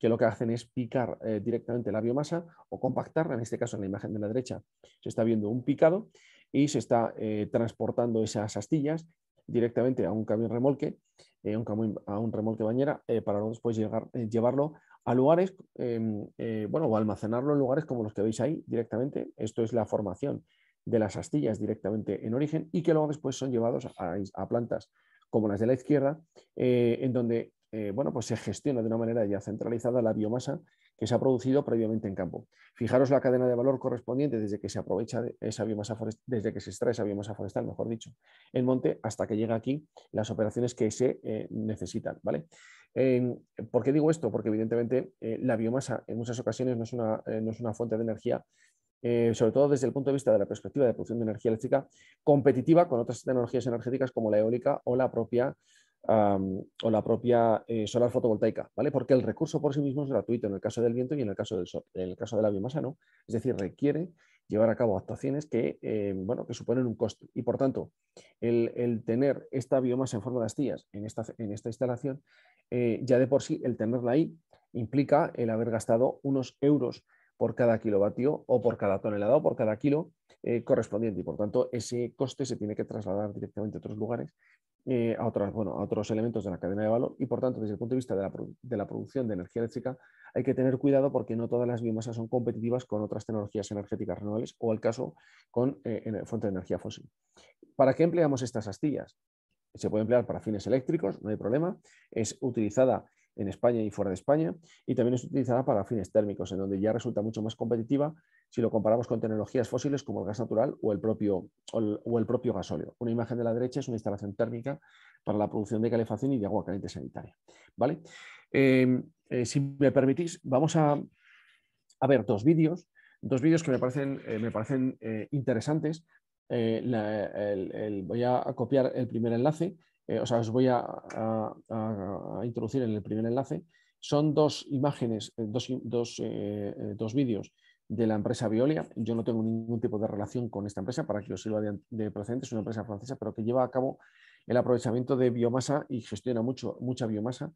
que lo que hacen es picar eh, directamente la biomasa o compactarla, en este caso en la imagen de la derecha se está viendo un picado y se está eh, transportando esas astillas directamente a un camión remolque, eh, un a un remolque bañera, para luego después llevarlo a lugares, em, bueno, o almacenarlo en lugares como los que veis ahí directamente. Esto es la formación de las astillas directamente en origen y que luego después son llevados a plantas como las de la izquierda, en donde eh, bueno, pues se gestiona de una manera ya centralizada la biomasa que se ha producido previamente en campo. Fijaros la cadena de valor correspondiente desde que se aprovecha esa biomasa desde que se extrae esa biomasa forestal, mejor dicho, en monte, hasta que llega aquí las operaciones que se eh, necesitan. ¿vale? ¿Por qué digo esto? Porque evidentemente eh, la biomasa en muchas ocasiones no es una, fuente de energía sobre todo desde el punto de vista de la perspectiva de producción de energía eléctrica, competitiva con otras tecnologías energéticas como la eólica o la propia o la propia eh, solar fotovoltaica, ¿vale? Porque el recurso por sí mismo es gratuito en el caso del viento y en el caso del En el caso de la biomasa no, es decir, requiere llevar a cabo actuaciones que, em, suponen un coste. Y por tanto, el, tener esta biomasa en forma de astillas en esta, instalación, eh, ya de por sí el tenerla ahí implica el haber gastado unos euros por cada kilovatio o por cada tonelada o por cada kilo eh, correspondiente. Y por tanto, ese coste se tiene que trasladar directamente a otros lugares eh, a, bueno, otros elementos de la cadena de valor y, por tanto, desde el punto de vista de la, producción de energía eléctrica, hay que tener cuidado porque no todas las biomasas son competitivas con otras tecnologías energéticas renovables o, al caso, con fuentes eh, fuente de energía fósil. ¿Para qué empleamos estas astillas? Se puede emplear para fines eléctricos, no hay problema. Es utilizada en España y fuera de España, y también es utilizada para fines térmicos, en donde ya resulta mucho más competitiva si lo comparamos con tecnologías fósiles como el gas natural o el propio, o el, propio gasóleo. Una imagen de la derecha es una instalación térmica para la producción de calefacción y de agua caliente sanitaria. ¿vale? Em, eh, si me permitís, vamos a, ver dos vídeos, dos vídeos que me parecen, eh, me parecen eh, interesantes. voy a copiar el primer enlace eh, os voy a, introducir en el primer enlace, son dos imágenes, eh, eh, dos, vídeos de la empresa Biolia. Yo no tengo ningún tipo de relación con esta empresa para que os sirva de, de precedente. Es una empresa francesa, pero que lleva a cabo el aprovechamiento de biomasa y gestiona mucho, mucha biomasa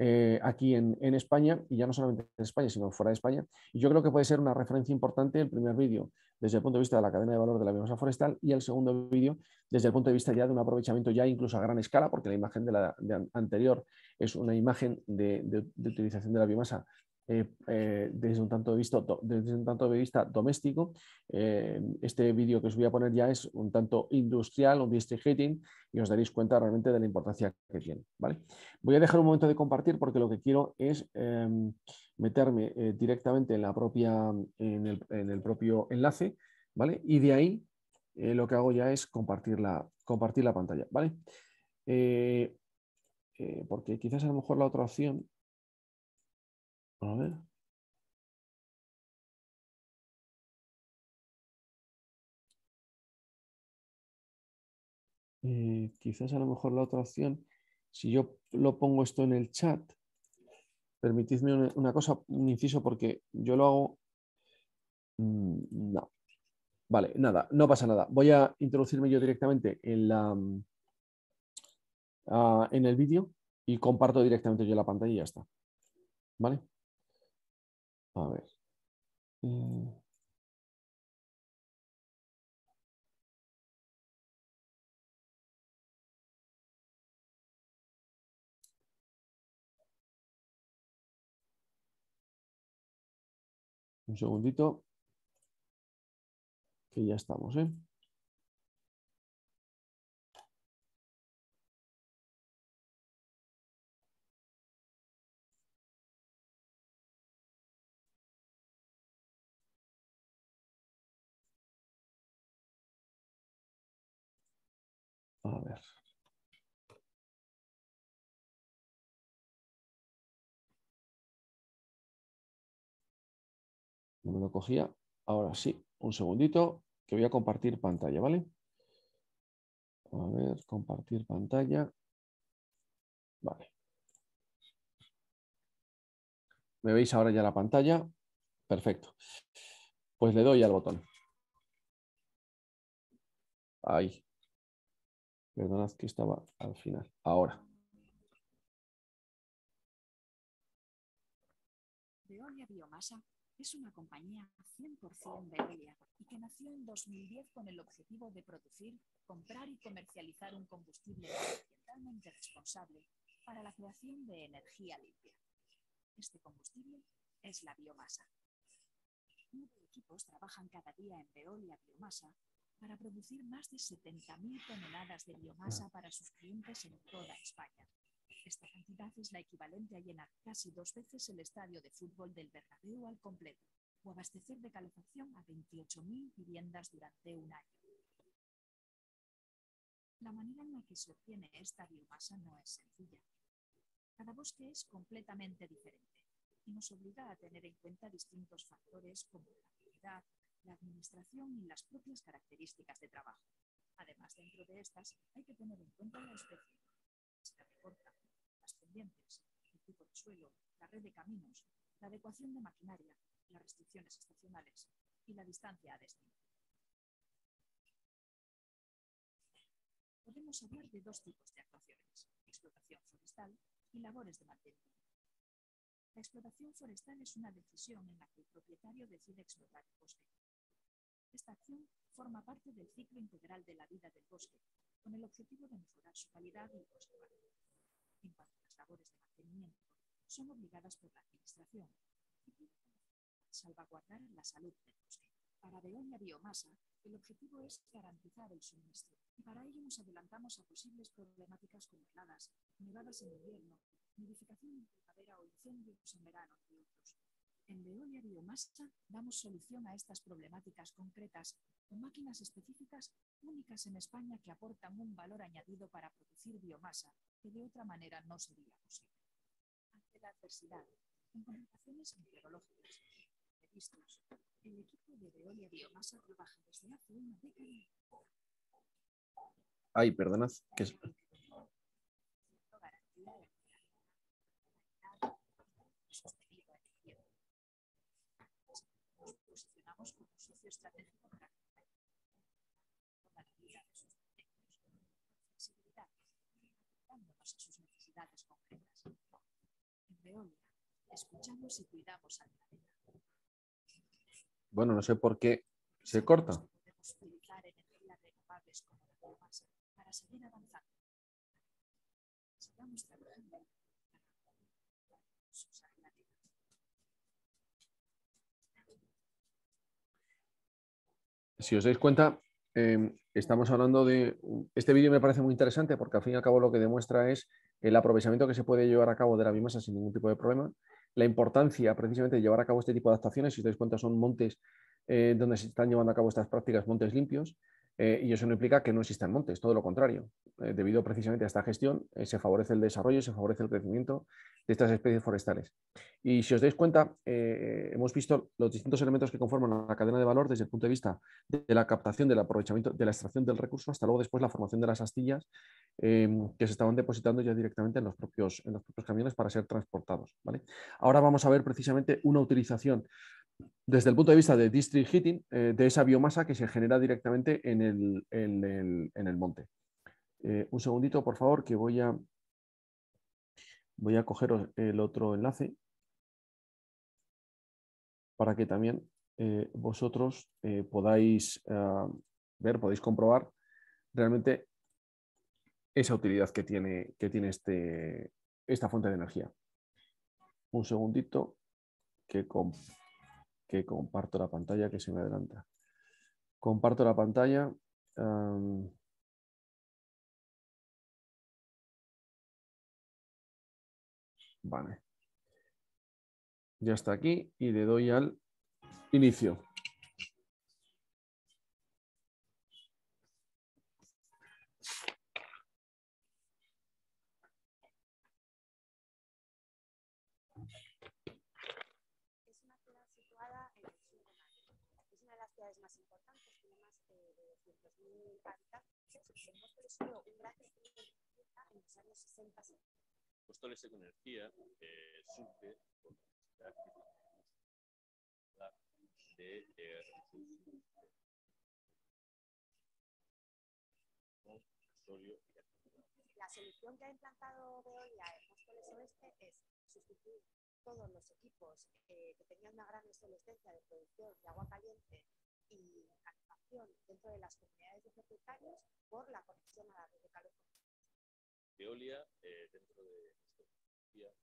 eh, aquí en, España, y ya no solamente en España, sino fuera de España. Y yo creo que puede ser una referencia importante el primer vídeo desde el punto de vista de la cadena de valor de la biomasa forestal y el segundo vídeo desde el punto de vista ya de un aprovechamiento ya incluso a gran escala, porque la imagen de la anterior es una imagen de, de utilización de la biomasa eh, eh, desde, un tanto de vista, desde un tanto doméstico. Eh, este vídeo que os voy a poner ya es un tanto industrial, un hitting y os daréis cuenta realmente de la importancia que tiene. ¿vale? Voy a dejar un momento de compartir porque lo que quiero es em, meterme directamente en, la propia, en, el, propio enlace ¿vale? y de ahí lo que hago ya es compartir la, compartir la pantalla. ¿vale? porque quizás a lo mejor la otra opción a eh, quizás a lo mejor la otra opción, si yo lo pongo esto en el chat, permitidme una, cosa, un inciso, porque yo lo hago... Mm, no. Vale, nada, no pasa nada. Voy a introducirme yo directamente en, la, mm, ah, en el vídeo y comparto directamente yo la pantalla y ya está. ¿Vale?
A ver. Mm. Un segundito. Que ya estamos, ¿eh? A ver.
No me lo cogía. Ahora sí, un segundito que voy a compartir pantalla, ¿vale? A ver, compartir pantalla. Vale. ¿Me veis ahora ya la pantalla? Perfecto. Pues le doy al botón.
Ahí. Perdonad que estaba al final. Ahora. Veolia Biomasa
es una compañía 100% Veolia y que nació en 2010 con el objetivo de producir, comprar y comercializar un combustible ambientalmente responsable para la creación de energía limpia. Este combustible es la biomasa. Nueve equipos trabajan cada día en Veolia Biomasa para producir más de 70.000 toneladas de biomasa ah. para sus clientes en toda España. Esta cantidad es la equivalente a llenar casi dos veces el estadio de fútbol del Bernabéu al completo o abastecer de calefacción a 28.000 viviendas durante un año. La manera en la que se obtiene esta biomasa no es sencilla. Cada bosque es completamente diferente y nos obliga a tener en cuenta distintos factores como la calidad, la administración y las propias características de trabajo. Además, dentro de estas hay que tener en cuenta la especie, la reporta, las pendientes, el tipo de suelo, la red de caminos, la adecuación de maquinaria, las restricciones estacionales y la distancia a destino. Podemos hablar de dos tipos
de actuaciones,
explotación forestal y labores de mantenimiento. La explotación forestal es una decisión en la que el propietario decide explotar el bosque esta acción forma parte del ciclo integral de la vida del bosque, con el objetivo de mejorar su calidad y conservación. En cuanto a las labores de mantenimiento, son obligadas por la Administración y salvaguardar la salud del bosque. Para la Biomasa, el objetivo es garantizar el suministro y para ello nos adelantamos a posibles problemáticas como heladas, nevadas en invierno, nidificación en primavera o incendios en verano, y otros. En Veolia Biomasa damos solución a estas problemáticas concretas con máquinas específicas únicas en España que aportan un valor añadido para producir biomasa que de otra manera no sería posible. Ante la adversidad, en comunicaciones meteorológicas, previstos, el equipo de Veolia Biomasa trabaja desde hace una década.
Ay, perdonad. que es?
estrategia estratégico para la de sus proyectos, a sus necesidades concretas. En Veolia, escuchamos y cuidamos al planeta.
Bueno, no sé por qué se corta. si os dais cuenta, em, estamos hablando de... Este vídeo me parece muy interesante porque al fin y al cabo lo que demuestra es el aprovechamiento que se puede llevar a cabo de la biomasa sin ningún tipo de problema, la importancia precisamente de llevar a cabo este tipo de adaptaciones, si os dais cuenta son montes eh, donde se están llevando a cabo estas prácticas, montes limpios, eh, y eso no implica que no existan montes, todo lo contrario. Eh, debido precisamente a esta gestión, eh, se favorece el desarrollo, se favorece el crecimiento de estas especies forestales. Y si os dais cuenta, hemos visto los distintos elementos que conforman la cadena de valor desde el punto de vista de la captación, del aprovechamiento, de la extracción del recurso, hasta luego después la formación de las astillas em, que se estaban depositando ya directamente en los propios, en los propios camiones para ser transportados. ¿vale? Ahora vamos a ver precisamente una utilización desde el punto de vista de district heating, eh, de esa biomasa que se genera directamente en el, monte. Eh, un segundito, por favor, que voy a, voy a cogeros el otro enlace para que también eh, vosotros podáis ah, ver, podéis comprobar realmente esa utilidad que tiene, que tiene este, esta fuente de energía. Un segundito que comp que comparto la pantalla, que se me adelanta. Comparto la pantalla.
vale. Ya está aquí y le doy al inicio.
impacta, hemos crecido un gran en los años 60.
Postales con energía eh, surge por
la necesidad de eh,
La solución que ha implantado Veolia en Móstoles Oeste es sustituir todos los equipos eh, que tenían una gran obsolescencia de producción de agua caliente y animación dentro de las comunidades de propietarios por la conexión a la red de calor.
Veolia, eh, dentro de de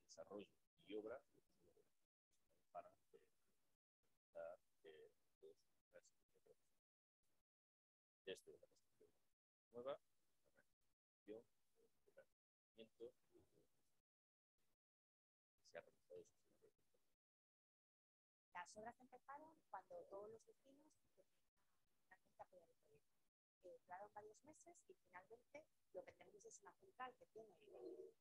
desarrollo y obra para de eh, pues, la nueva las obras empezaron cuando todos los vecinos tenían
que apoyar el proyecto. Eh, duraron varios meses y finalmente lo que tenemos es una central que tiene eh,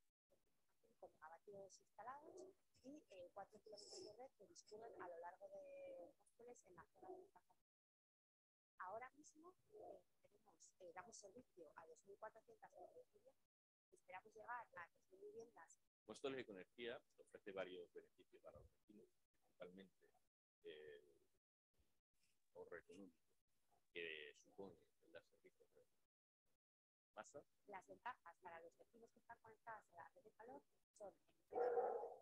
con abatidos instalados y eh, cuatro kilómetros de red que discurren a lo largo de Móstoles en la zona de la Ahora mismo eh, tenemos, eh, damos servicio a 2.400 viviendas esperamos llegar a 2.000 viviendas.
de energía ofrece varios beneficios para los vecinos, principalmente eh, que supone el ¿Pasa?
Las ventajas para los tejidos que están conectados a la red de calor son el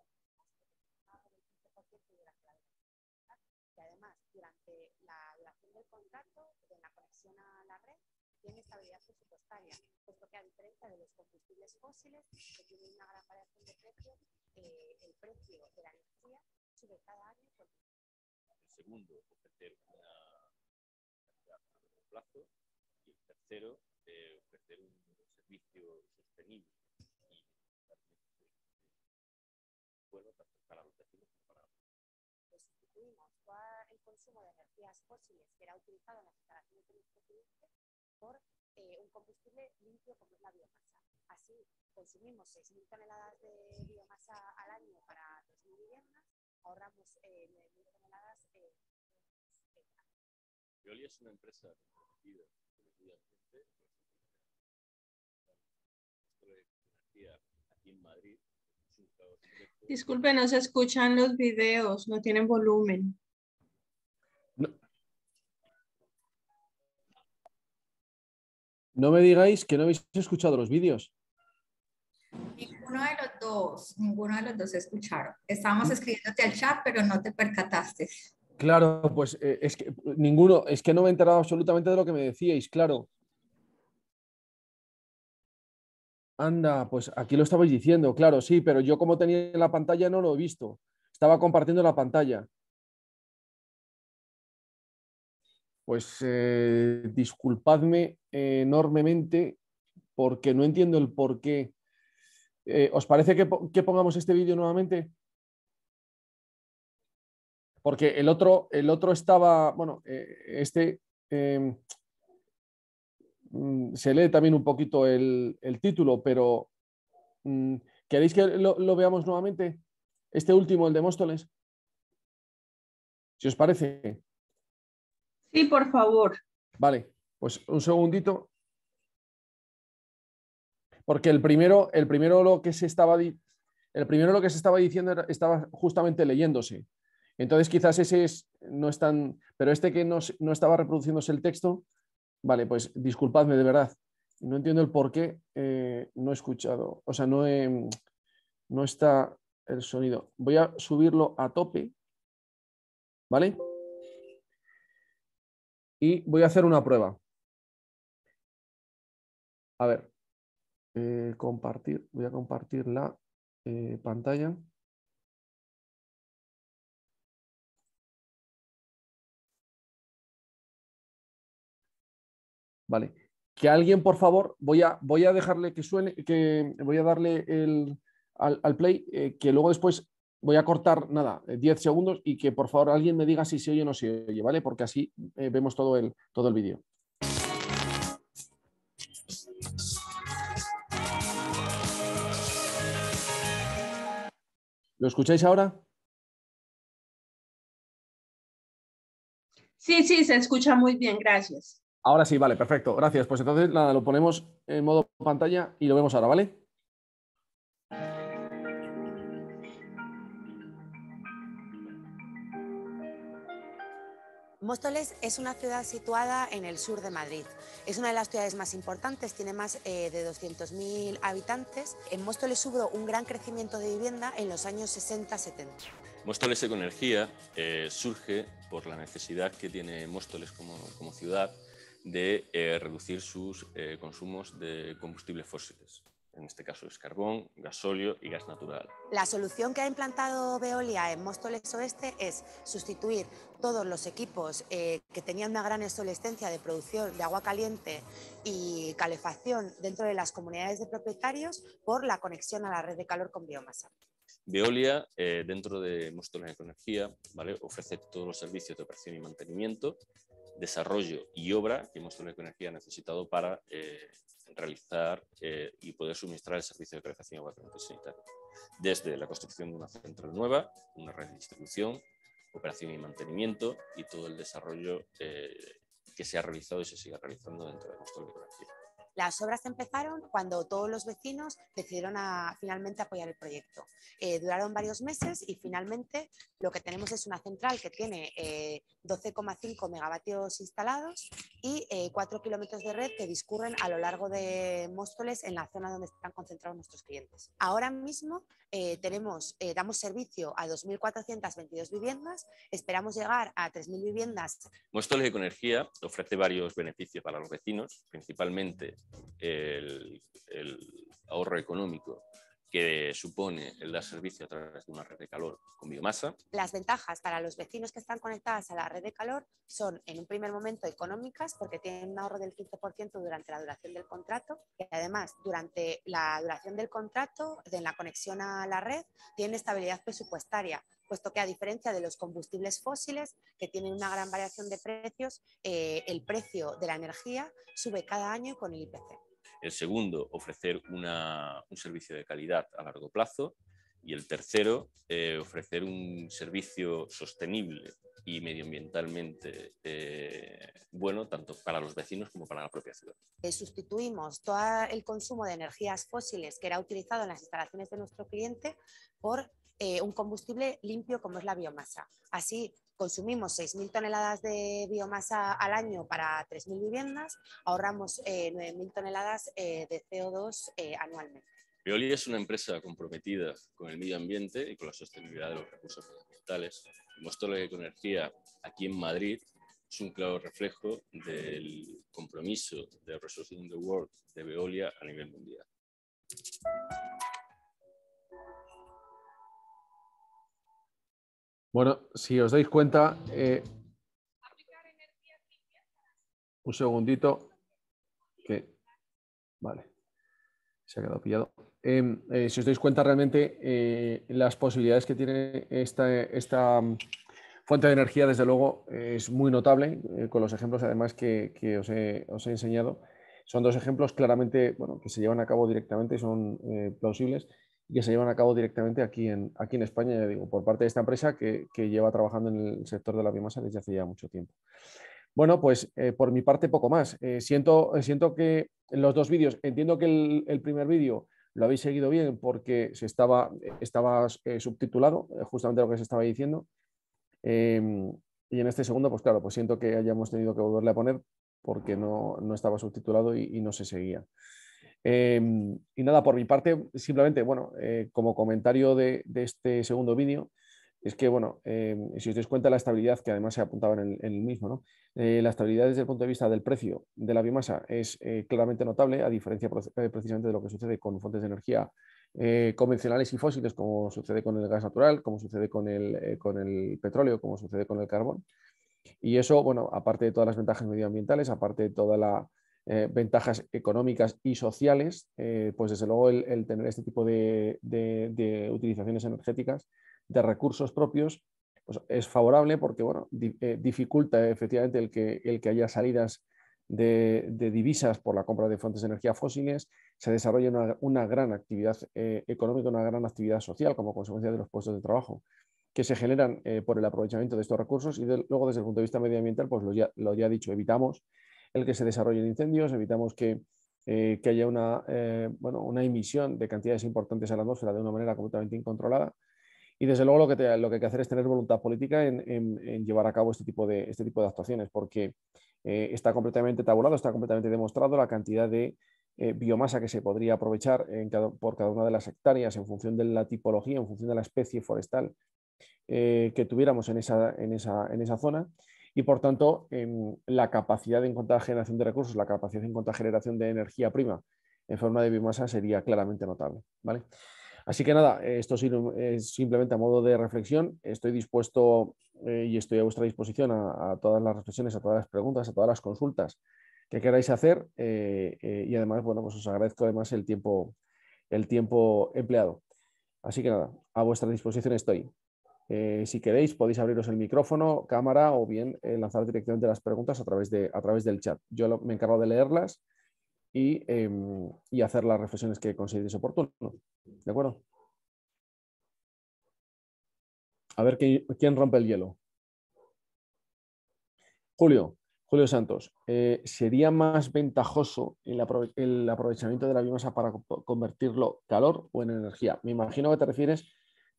y además durante la duración del contrato, de la conexión a la red, tiene estabilidad presupuestaria, puesto que a diferencia de los combustibles fósiles, que tienen una gran variación de precio, el precio de la energía sube cada año por
segundo, ofrecer una a largo plazo. Y el tercero, eh, ofrecer un, servicio sostenible
y bueno tanto para los vecinos como para los.
Pues el consumo de energías fósiles que era utilizado en las instalaciones de nuestro cliente por eh, un combustible limpio como es la biomasa. Así consumimos 6.000 toneladas de biomasa al año para 2.000 viviendas ahorramos eh, 9.000 toneladas. Eh,
este Veolia es una empresa comprometida con el medio ambiente.
aquí en Madrid. Disculpe, no se escuchan los videos, no tienen volumen. No.
no me digáis que no habéis escuchado los vídeos
ninguno de los dos, ninguno de los dos escucharon. Estábamos mm. escribiéndote al chat, pero no te percataste.
Claro, pues eh, es que ninguno, es que no me he enterado absolutamente de lo que me decíais, claro. Anda, pues aquí lo estabais diciendo, claro, sí, pero yo como tenía la pantalla no lo he visto. Estaba compartiendo la pantalla. Pues eh, disculpadme enormemente porque no entiendo el porqué. Eh, ¿Os parece que, pongamos este vídeo nuevamente? Porque el otro, el otro estaba, bueno, eh, este em, mm, se lee también un poquito el, título, pero mm, ¿queréis que lo, lo, veamos nuevamente? Este último, el de Móstoles. Si os parece.
Sí, por favor.
Vale, pues un segundito. Porque el primero, el primero lo que se estaba, el primero lo que se estaba diciendo estaba justamente leyéndose. Entonces quizás ese es, no es tan, pero este que no, estaba reproduciéndose el texto, vale, pues disculpadme de verdad. No entiendo el por qué eh, no he escuchado, o sea, no, no está el sonido. Voy a subirlo a tope, ¿vale?
Y voy a hacer una prueba. A ver. Eh, compartir, voy a compartir la eh, pantalla.
Vale. Que alguien, por favor, voy a, voy a dejarle que suene, que voy a darle el, al, al play, eh, que luego después voy a cortar, nada, 10 segundos y que por favor alguien me diga si se oye o no se oye, ¿vale? Porque así vemos todo el, todo el vídeo.
¿Lo escucháis ahora? Sí, sí, se escucha muy bien, gracias.
Ahora sí, vale, perfecto, gracias. Pues entonces nada, lo ponemos en modo pantalla y lo vemos ahora, ¿vale?
Móstoles es una ciudad situada en el sur de Madrid. Es una de las ciudades más importantes, tiene más eh, de 200.000 habitantes. En Móstoles hubo un gran crecimiento de vivienda en los años 60-70.
Móstoles Ecoenergía eh, surge por la necesidad que tiene Móstoles como, ciudad de eh, reducir sus consumos de combustibles fósiles en este caso es carbón, gasóleo y gas natural.
La solución que ha implantado Veolia en Móstoles Oeste es sustituir todos los equipos eh, que tenían una gran obsolescencia de producción de agua caliente y calefacción dentro de las comunidades de propietarios por la conexión a la red de calor con biomasa.
Veolia, eh, dentro de Móstoles Energía, ¿vale? ofrece todos los servicios de operación y mantenimiento, desarrollo y obra que Móstoles Energía ha necesitado para eh, realizar eh, y poder suministrar el servicio de creación y agua sanitaria. Desde la construcción de una central nueva, una red de distribución, operación y mantenimiento y todo el desarrollo eh, que se ha realizado y se sigue realizando dentro de nuestro
las obras empezaron cuando todos los vecinos decidieron finalmente apoyar el proyecto. Eh, duraron varios meses y finalmente lo que tenemos es una central que tiene 12,5 eh, megavatios instalados y 4 eh, kilómetros de red que discurren a lo largo de Móstoles en la zona donde están concentrados nuestros clientes. Ahora mismo eh, tenemos, eh, damos servicio a 2.422 viviendas, esperamos llegar a 3.000 viviendas.
de Energía ofrece varios beneficios para los vecinos, principalmente el ahorro económico que supone el dar servicio a través de una red de calor con biomasa.
Las ventajas para los vecinos que están conectadas a la red de calor son, en un primer momento, económicas, porque tienen un ahorro del 15% durante la duración del contrato y además, durante la duración del contrato, en la conexión a la red, tienen estabilidad presupuestaria, puesto que a diferencia de los combustibles fósiles, que tienen una gran variación de precios, eh, el precio de la energía sube cada año con el IPC.
El segundo, ofrecer un servicio de calidad a largo plazo. Y el tercero, eh, ofrecer un servicio sostenible y medioambientalmente eh, bueno, tanto para los vecinos como para la propia ciudad.
Sustituimos todo el consumo de energías fósiles que era utilizado en las instalaciones de nuestro cliente por eh, un combustible limpio como es la biomasa. Así consumimos 6.000 toneladas de biomasa al año para 3.000 viviendas, ahorramos 9.000 eh, toneladas eh, de CO2 eh, anualmente.
Veolia es una empresa comprometida con el medio ambiente y con la sostenibilidad de los recursos ambientales. Mostró la energía aquí en Madrid es un claro reflejo del compromiso de Resources in the World de Veolia a nivel mundial.
Bueno, si os dais cuenta, eh, un segundito, vale, se ha quedado pillado. Em, eh, si os dais cuenta, realmente eh, las posibilidades que tiene esta, mm, fuente de energía, desde luego, es muy notable, con los ejemplos además que, os, he, os, he, enseñado. Son dos ejemplos claramente bueno, que se llevan a cabo directamente y son plausibles que se llevan a cabo directamente aquí en, aquí en España, digo, por parte de esta empresa que, lleva trabajando en el sector de la biomasa desde hace ya mucho tiempo. Bueno, pues eh, por mi parte poco más. Eh, siento, eh, siento que los dos vídeos, entiendo que el, primer vídeo lo habéis seguido bien porque se estaba, estaba subtitulado, justamente lo que se estaba diciendo. Em, y en este segundo, pues claro, pues siento que hayamos tenido que volverle a poner porque no, estaba subtitulado y no se seguía. Em, y nada, por mi parte, simplemente, bueno, eh, como comentario de, este segundo vídeo, es que, bueno, em, si os dais cuenta la estabilidad, que además se apuntaba en el, en el mismo, ¿no? Eh, la estabilidad desde el punto de vista del precio de la biomasa es eh, claramente notable, a diferencia precisamente de lo que sucede con fuentes de energía convencionales y fósiles, como sucede con el gas natural, como sucede con el, con el petróleo, como sucede con el carbón. Y eso, bueno, aparte de todas las ventajas medioambientales, aparte de toda la eh, ventajas económicas y sociales, eh, pues desde luego el, tener este tipo de, utilizaciones energéticas de recursos propios pues es favorable porque bueno, eh, dificulta efectivamente el que, el que haya salidas de, divisas por la compra de fuentes de energía fósiles, se desarrolla una, gran actividad económica, una gran actividad social como consecuencia de los puestos de trabajo que se generan por el aprovechamiento de estos recursos y luego desde el punto de vista medioambiental, pues lo ya, lo ya dicho, evitamos el que se desarrollen incendios, evitamos que, eh, haya eh, una, emisión de cantidades importantes a la atmósfera de una manera completamente incontrolada. Y desde luego lo que, hay que hacer es tener voluntad política en, llevar a cabo este tipo de, este tipo de actuaciones, porque eh, está completamente tabulado, está completamente demostrado la cantidad de biomasa que se podría aprovechar por cada una de las hectáreas en función de la tipología, en función de la especie forestal que tuviéramos en esa, en esa zona y por tanto em, la capacidad cuanto a generación de recursos, la capacidad en cuanto a generación de energía prima en forma de biomasa sería claramente notable. ¿vale? Así que nada, esto es simplemente a modo de reflexión. Estoy dispuesto eh, y estoy a vuestra disposición a, todas las reflexiones, a todas las preguntas, a todas las consultas que queráis hacer eh, eh, y además, bueno, pues os agradezco además el tiempo, el tiempo empleado. Así que nada, a vuestra disposición estoy. Eh, si queréis, podéis abriros el micrófono, cámara o bien eh, lanzar directamente las preguntas a través, de, a través del chat. Yo me encargo de leerlas em, y, hacer las reflexiones que consideréis oportuno. ¿De acuerdo? A ver quién, rompe el hielo. Julio, Julio Santos, eh, ¿sería más ventajoso el, aprovechamiento de la biomasa para convertirlo convertirlo calor o en energía? Me imagino que te refieres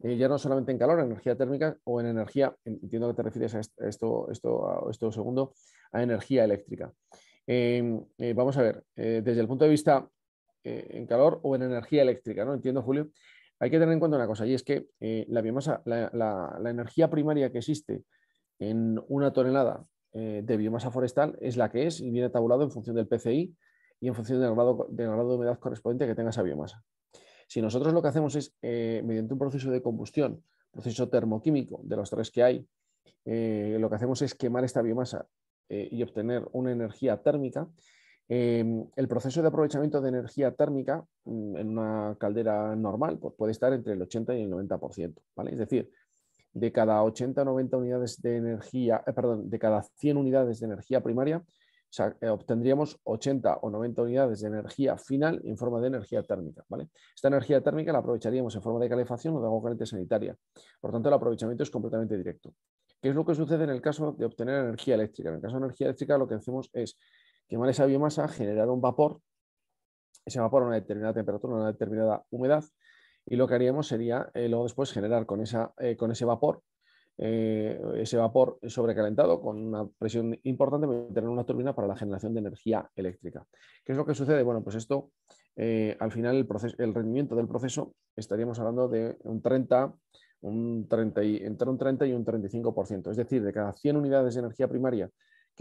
eh, ya no solamente en calor, en energía térmica o en energía, entiendo que te refieres a esto, esto, esto segundo, a energía eléctrica. Em, eh, vamos a ver, eh, desde el punto de vista en calor o en energía eléctrica, ¿no? Entiendo, Julio. Hay que tener en cuenta una cosa, y es que la biomasa, la, energía primaria que existe en una tonelada de biomasa forestal es la que es y viene tabulado en función del PCI y en función del grado, del grado de humedad correspondiente que tenga esa biomasa. Si nosotros lo que hacemos es, eh, mediante un proceso de combustión, proceso termoquímico de los tres que hay, eh, lo que hacemos es quemar esta biomasa eh, y obtener una energía térmica. Em, el proceso de aprovechamiento de energía térmica mm, en una caldera normal pues, puede estar entre el 80 y el 90%. ¿vale? Es decir, de cada 80 o 90 unidades de energía, perdón, de cada 100 unidades de energía primaria, o sea, eh, obtendríamos 80 o 90 unidades de energía final en forma de energía térmica. ¿vale? Esta energía térmica la aprovecharíamos en forma de calefacción o de agua caliente sanitaria. Por tanto, el aprovechamiento es completamente directo. ¿Qué es lo que sucede en el caso de obtener energía eléctrica? En el caso de energía eléctrica lo que hacemos es quemar esa biomasa, generar un vapor, ese vapor a una determinada temperatura, a una determinada humedad, y lo que haríamos sería eh, luego después generar con, esa, eh, con ese vapor eh, ese vapor sobrecalentado con una presión importante meter en una turbina para la generación de energía eléctrica. ¿Qué es lo que sucede? Bueno, pues esto, eh, al final, el, rendimiento del proceso estaríamos hablando de un 30, un 30 entre un 30 y un 35%. Es decir, de cada 100 unidades de energía primaria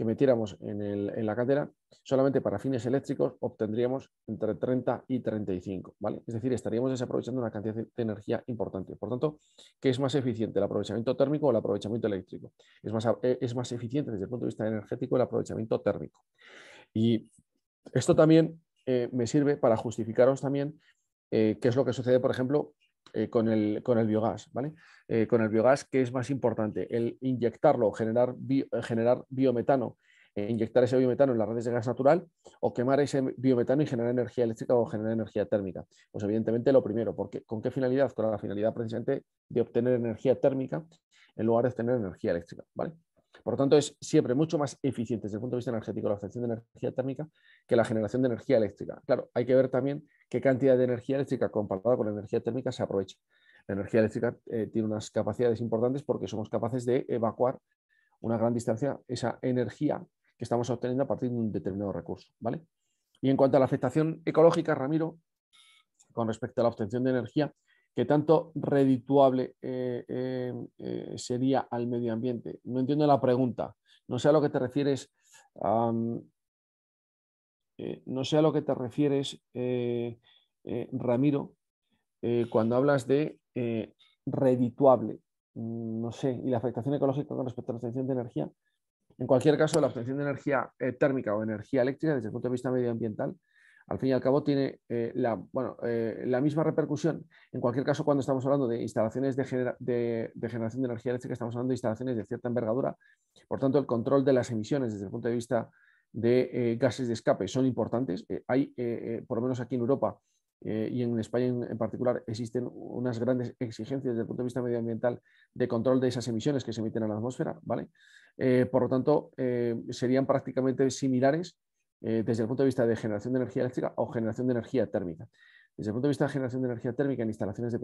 que metiéramos en, la cátedra, solamente para fines eléctricos obtendríamos entre 30 y 35, ¿vale? Es decir, estaríamos desaprovechando una cantidad de, energía importante. Por tanto, ¿qué es más eficiente, el aprovechamiento térmico o el aprovechamiento eléctrico? Es más, eh, es más eficiente desde el punto de vista energético el aprovechamiento térmico. Y esto también eh, me sirve para justificaros también eh, qué es lo que sucede, por ejemplo, eh, con, el, biogás, ¿vale? Eh, con el biogás, ¿qué es más importante? El inyectarlo, generar, eh, generar biometano, inyectar ese biometano en las redes de gas natural o quemar ese biometano y generar energía eléctrica o generar energía térmica. Pues evidentemente lo primero, porque, ¿con qué finalidad? Con la finalidad precisamente de obtener energía térmica en lugar de obtener energía eléctrica, ¿vale? Por lo tanto, es siempre mucho más eficiente desde el punto de vista energético la obtención de energía térmica que la generación de energía eléctrica. Claro, hay que ver también qué cantidad de energía eléctrica comparada con la energía térmica se aprovecha. La energía eléctrica eh, tiene unas capacidades importantes porque somos capaces de evacuar una gran distancia esa energía que estamos obteniendo a partir de un determinado recurso. ¿vale? Y en cuanto a la afectación ecológica, Ramiro, con respecto a la obtención de energía, ¿Qué tanto redituable eh, eh, eh, sería al medio ambiente? No entiendo la pregunta. No sé a lo que te refieres. no sé a lo que te refieres, Ramiro, cuando hablas de redituable. Mm, no sé. ¿Y la afectación ecológica con respecto a la obtención de energía? En cualquier caso, la obtención de energía térmica o energía eléctrica, desde el punto de vista medioambiental, al fin y al cabo tiene eh, la, bueno, eh, la, misma repercusión. En cualquier caso, cuando estamos hablando de instalaciones de, de, generación de energía eléctrica, estamos hablando de instalaciones de cierta envergadura. Por tanto, el control de las emisiones desde el punto de vista de eh, gases de escape son importantes. hay, por lo menos aquí en Europa y en España en, particular, existen unas grandes exigencias desde el punto de vista medioambiental de control de esas emisiones que se emiten a la atmósfera. ¿vale? por lo tanto, serían prácticamente similares eh, desde el punto de vista de generación de energía eléctrica o generación de energía térmica. Desde el punto de vista de generación de energía térmica en instalaciones de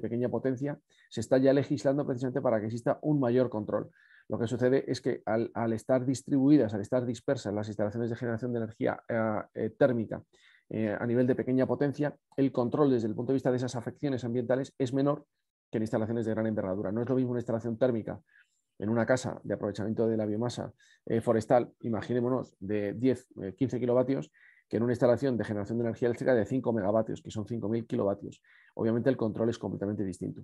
pequeña, potencia, se está ya legislando precisamente para que exista un mayor control. Lo que sucede es que al, estar distribuidas, al estar dispersas las instalaciones de generación de energía eh, eh, térmica a nivel de pequeña potencia, el control desde el punto de vista de esas afecciones ambientales es menor que en instalaciones de gran envergadura. No es lo mismo una instalación térmica en una casa de aprovechamiento de la biomasa eh, forestal, imaginémonos, de 10, 15 eh, kilovatios, que en una instalación de generación de energía eléctrica de 5 megavatios, que son 5.000 kilovatios. Obviamente el control es completamente distinto.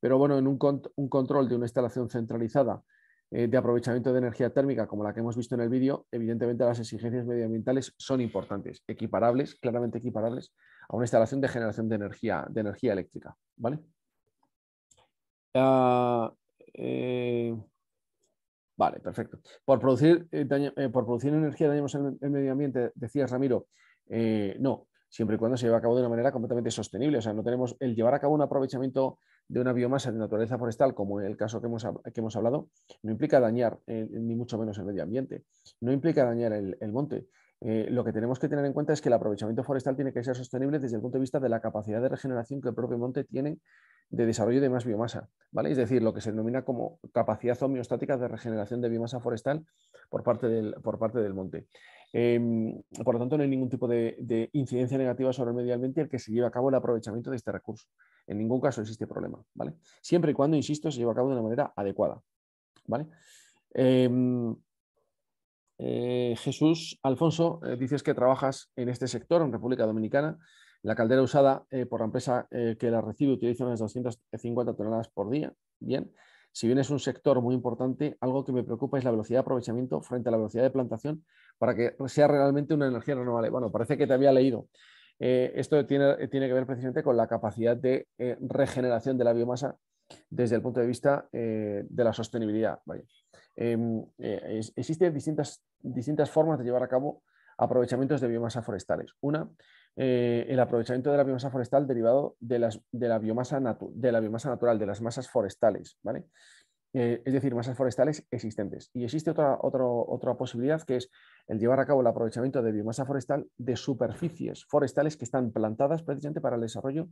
Pero bueno, en un, control de una instalación centralizada eh, de aprovechamiento de energía térmica, como la que hemos visto en el vídeo, evidentemente las exigencias medioambientales son importantes, equiparables, claramente equiparables a una instalación de generación de energía, de energía eléctrica. ¿vale? Ah, Vale, perfecto. Por producir, eh, eh, por producir energía dañamos el, medio ambiente, decías Ramiro, eh, no, siempre y cuando se lleve a cabo de una manera completamente sostenible. O sea, no tenemos el llevar a cabo un aprovechamiento de una biomasa de naturaleza forestal, como en el caso que hemos, que hemos hablado, no implica dañar ni mucho menos el medio ambiente, no implica dañar el monte, eh, lo que tenemos que tener en cuenta es que el aprovechamiento forestal tiene que ser sostenible desde el punto de vista de la capacidad de regeneración que el propio monte tiene de desarrollo de más biomasa, ¿vale? Es decir, lo que se denomina como capacidad homeostática de regeneración de biomasa forestal por parte del, por parte del monte. Em, por lo tanto, no hay ningún tipo de, incidencia negativa sobre el medio ambiente el que se lleve a cabo el aprovechamiento de este recurso. En ningún caso existe problema, ¿vale? Siempre y cuando, insisto, se lleve a cabo de una manera adecuada, ¿vale? Eh, eh, Jesús Alfonso, eh, dices que trabajas en este sector, en República Dominicana. La caldera usada eh, por la empresa que la recibe utiliza unas 250 toneladas por día. Bien, si bien es un sector muy importante, algo que me preocupa es la velocidad de aprovechamiento frente a la velocidad de plantación para que sea realmente una energía renovable. Bueno, parece que te había leído. esto tiene, que ver precisamente con la capacidad de regeneración de la biomasa desde el punto de vista de la sostenibilidad. Vale. Em, eh, existen distintas, distintas formas de llevar a cabo aprovechamientos de biomasa forestales. Una, eh, el aprovechamiento de la biomasa forestal derivado de, las, de, la biomasa de, la biomasa natural, de las masas forestales. ¿vale? Eh, es decir, masas forestales existentes. Y existe otra, otra posibilidad que es el llevar a cabo el aprovechamiento de biomasa forestal de superficies forestales que están plantadas precisamente para el desarrollo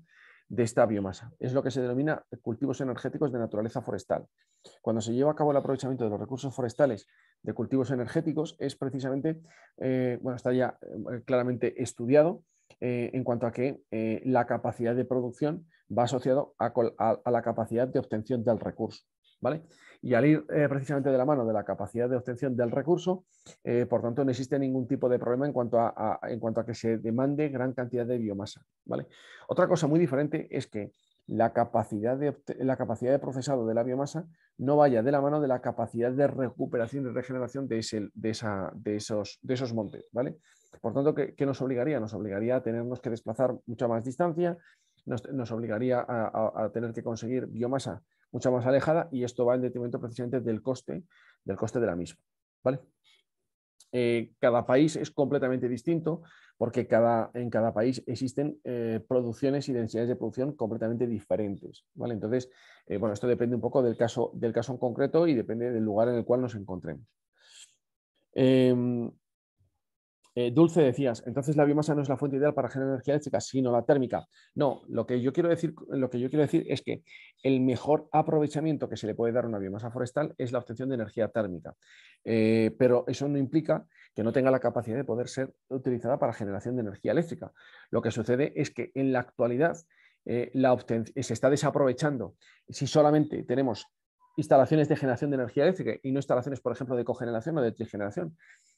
de esta biomasa. Es lo que se denomina cultivos energéticos de naturaleza forestal. Cuando se lleva a cabo el aprovechamiento de los recursos forestales de cultivos energéticos es precisamente, eh, bueno, está ya eh, claramente estudiado en cuanto a que la capacidad de producción va asociado a la capacidad de obtención del recurso. Y al ir eh, precisamente de la mano de la capacidad de obtención del recurso, eh, por tanto, no existe ningún tipo de problema en cuanto a, que se demande gran cantidad de biomasa. ¿vale? Otra cosa muy diferente es que la capacidad, de, la capacidad de procesado de la biomasa no vaya de la mano de la capacidad de recuperación y regeneración de, de, esos, montes. ¿vale? Por tanto, ¿qué, nos obligaría? Nos obligaría a tenernos que desplazar mucha más distancia, nos, obligaría a tener que conseguir biomasa Mucha más alejada y esto va en detrimento precisamente del coste, del coste de la misma. ¿vale? Eh, cada país es completamente distinto porque cada, en cada país existen eh, producciones y densidades de producción completamente diferentes. ¿vale? Entonces, eh, bueno, esto depende un poco del caso, del caso en concreto y depende del lugar en el cual nos encontremos. Em, eh, Dulce decías, entonces la biomasa no es la fuente ideal para generar energía eléctrica, sino la térmica. No, lo que yo quiero decir, lo que yo quiero decir es que el mejor aprovechamiento que se le puede dar a una biomasa forestal es la obtención de energía térmica. Eh, pero eso no implica que no tenga la capacidad de poder ser utilizada para generación de energía eléctrica. Lo que sucede es que en la actualidad eh, se está desaprovechando. Si solamente tenemos instalaciones de generación de energía eléctrica y no instalaciones, por ejemplo, de cogeneración o de trigeneración,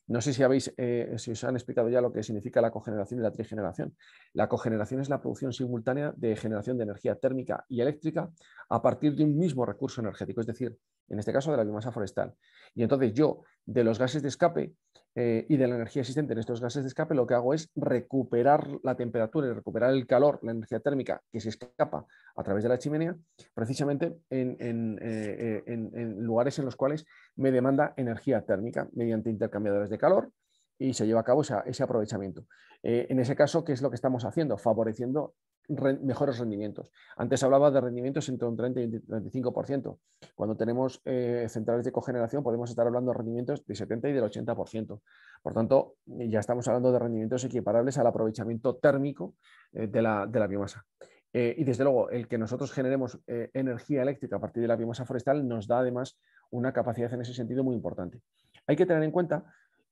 no sé si, habéis, eh, si os han explicado ya lo que significa la cogeneración y la trigeneración. La cogeneración es la producción simultánea de generación de energía térmica y eléctrica a partir de un mismo recurso energético, es decir, en este caso de la biomasa forestal. Y entonces yo, de los gases de escape eh, y de la energía existente en estos gases de escape, lo que hago es recuperar la temperatura y recuperar el calor, la energía térmica que se escapa a través de la chimenea, precisamente en, eh, lugares en los cuales me demanda energía térmica mediante intercambiadores de calor, y se lleva a cabo ese aprovechamiento. Eh, en ese caso, ¿qué es lo que estamos haciendo? Favoreciendo mejores rendimientos. Antes hablaba de rendimientos entre un 30 y un 35%. Cuando tenemos eh, centrales de cogeneración podemos estar hablando de rendimientos de 70 y del 80%. Por tanto, ya estamos hablando de rendimientos equiparables al aprovechamiento térmico eh, de, la, biomasa. Eh, y desde luego, el que nosotros generemos energía eléctrica a partir de la biomasa forestal nos da además una capacidad en ese sentido muy importante. Hay que tener en cuenta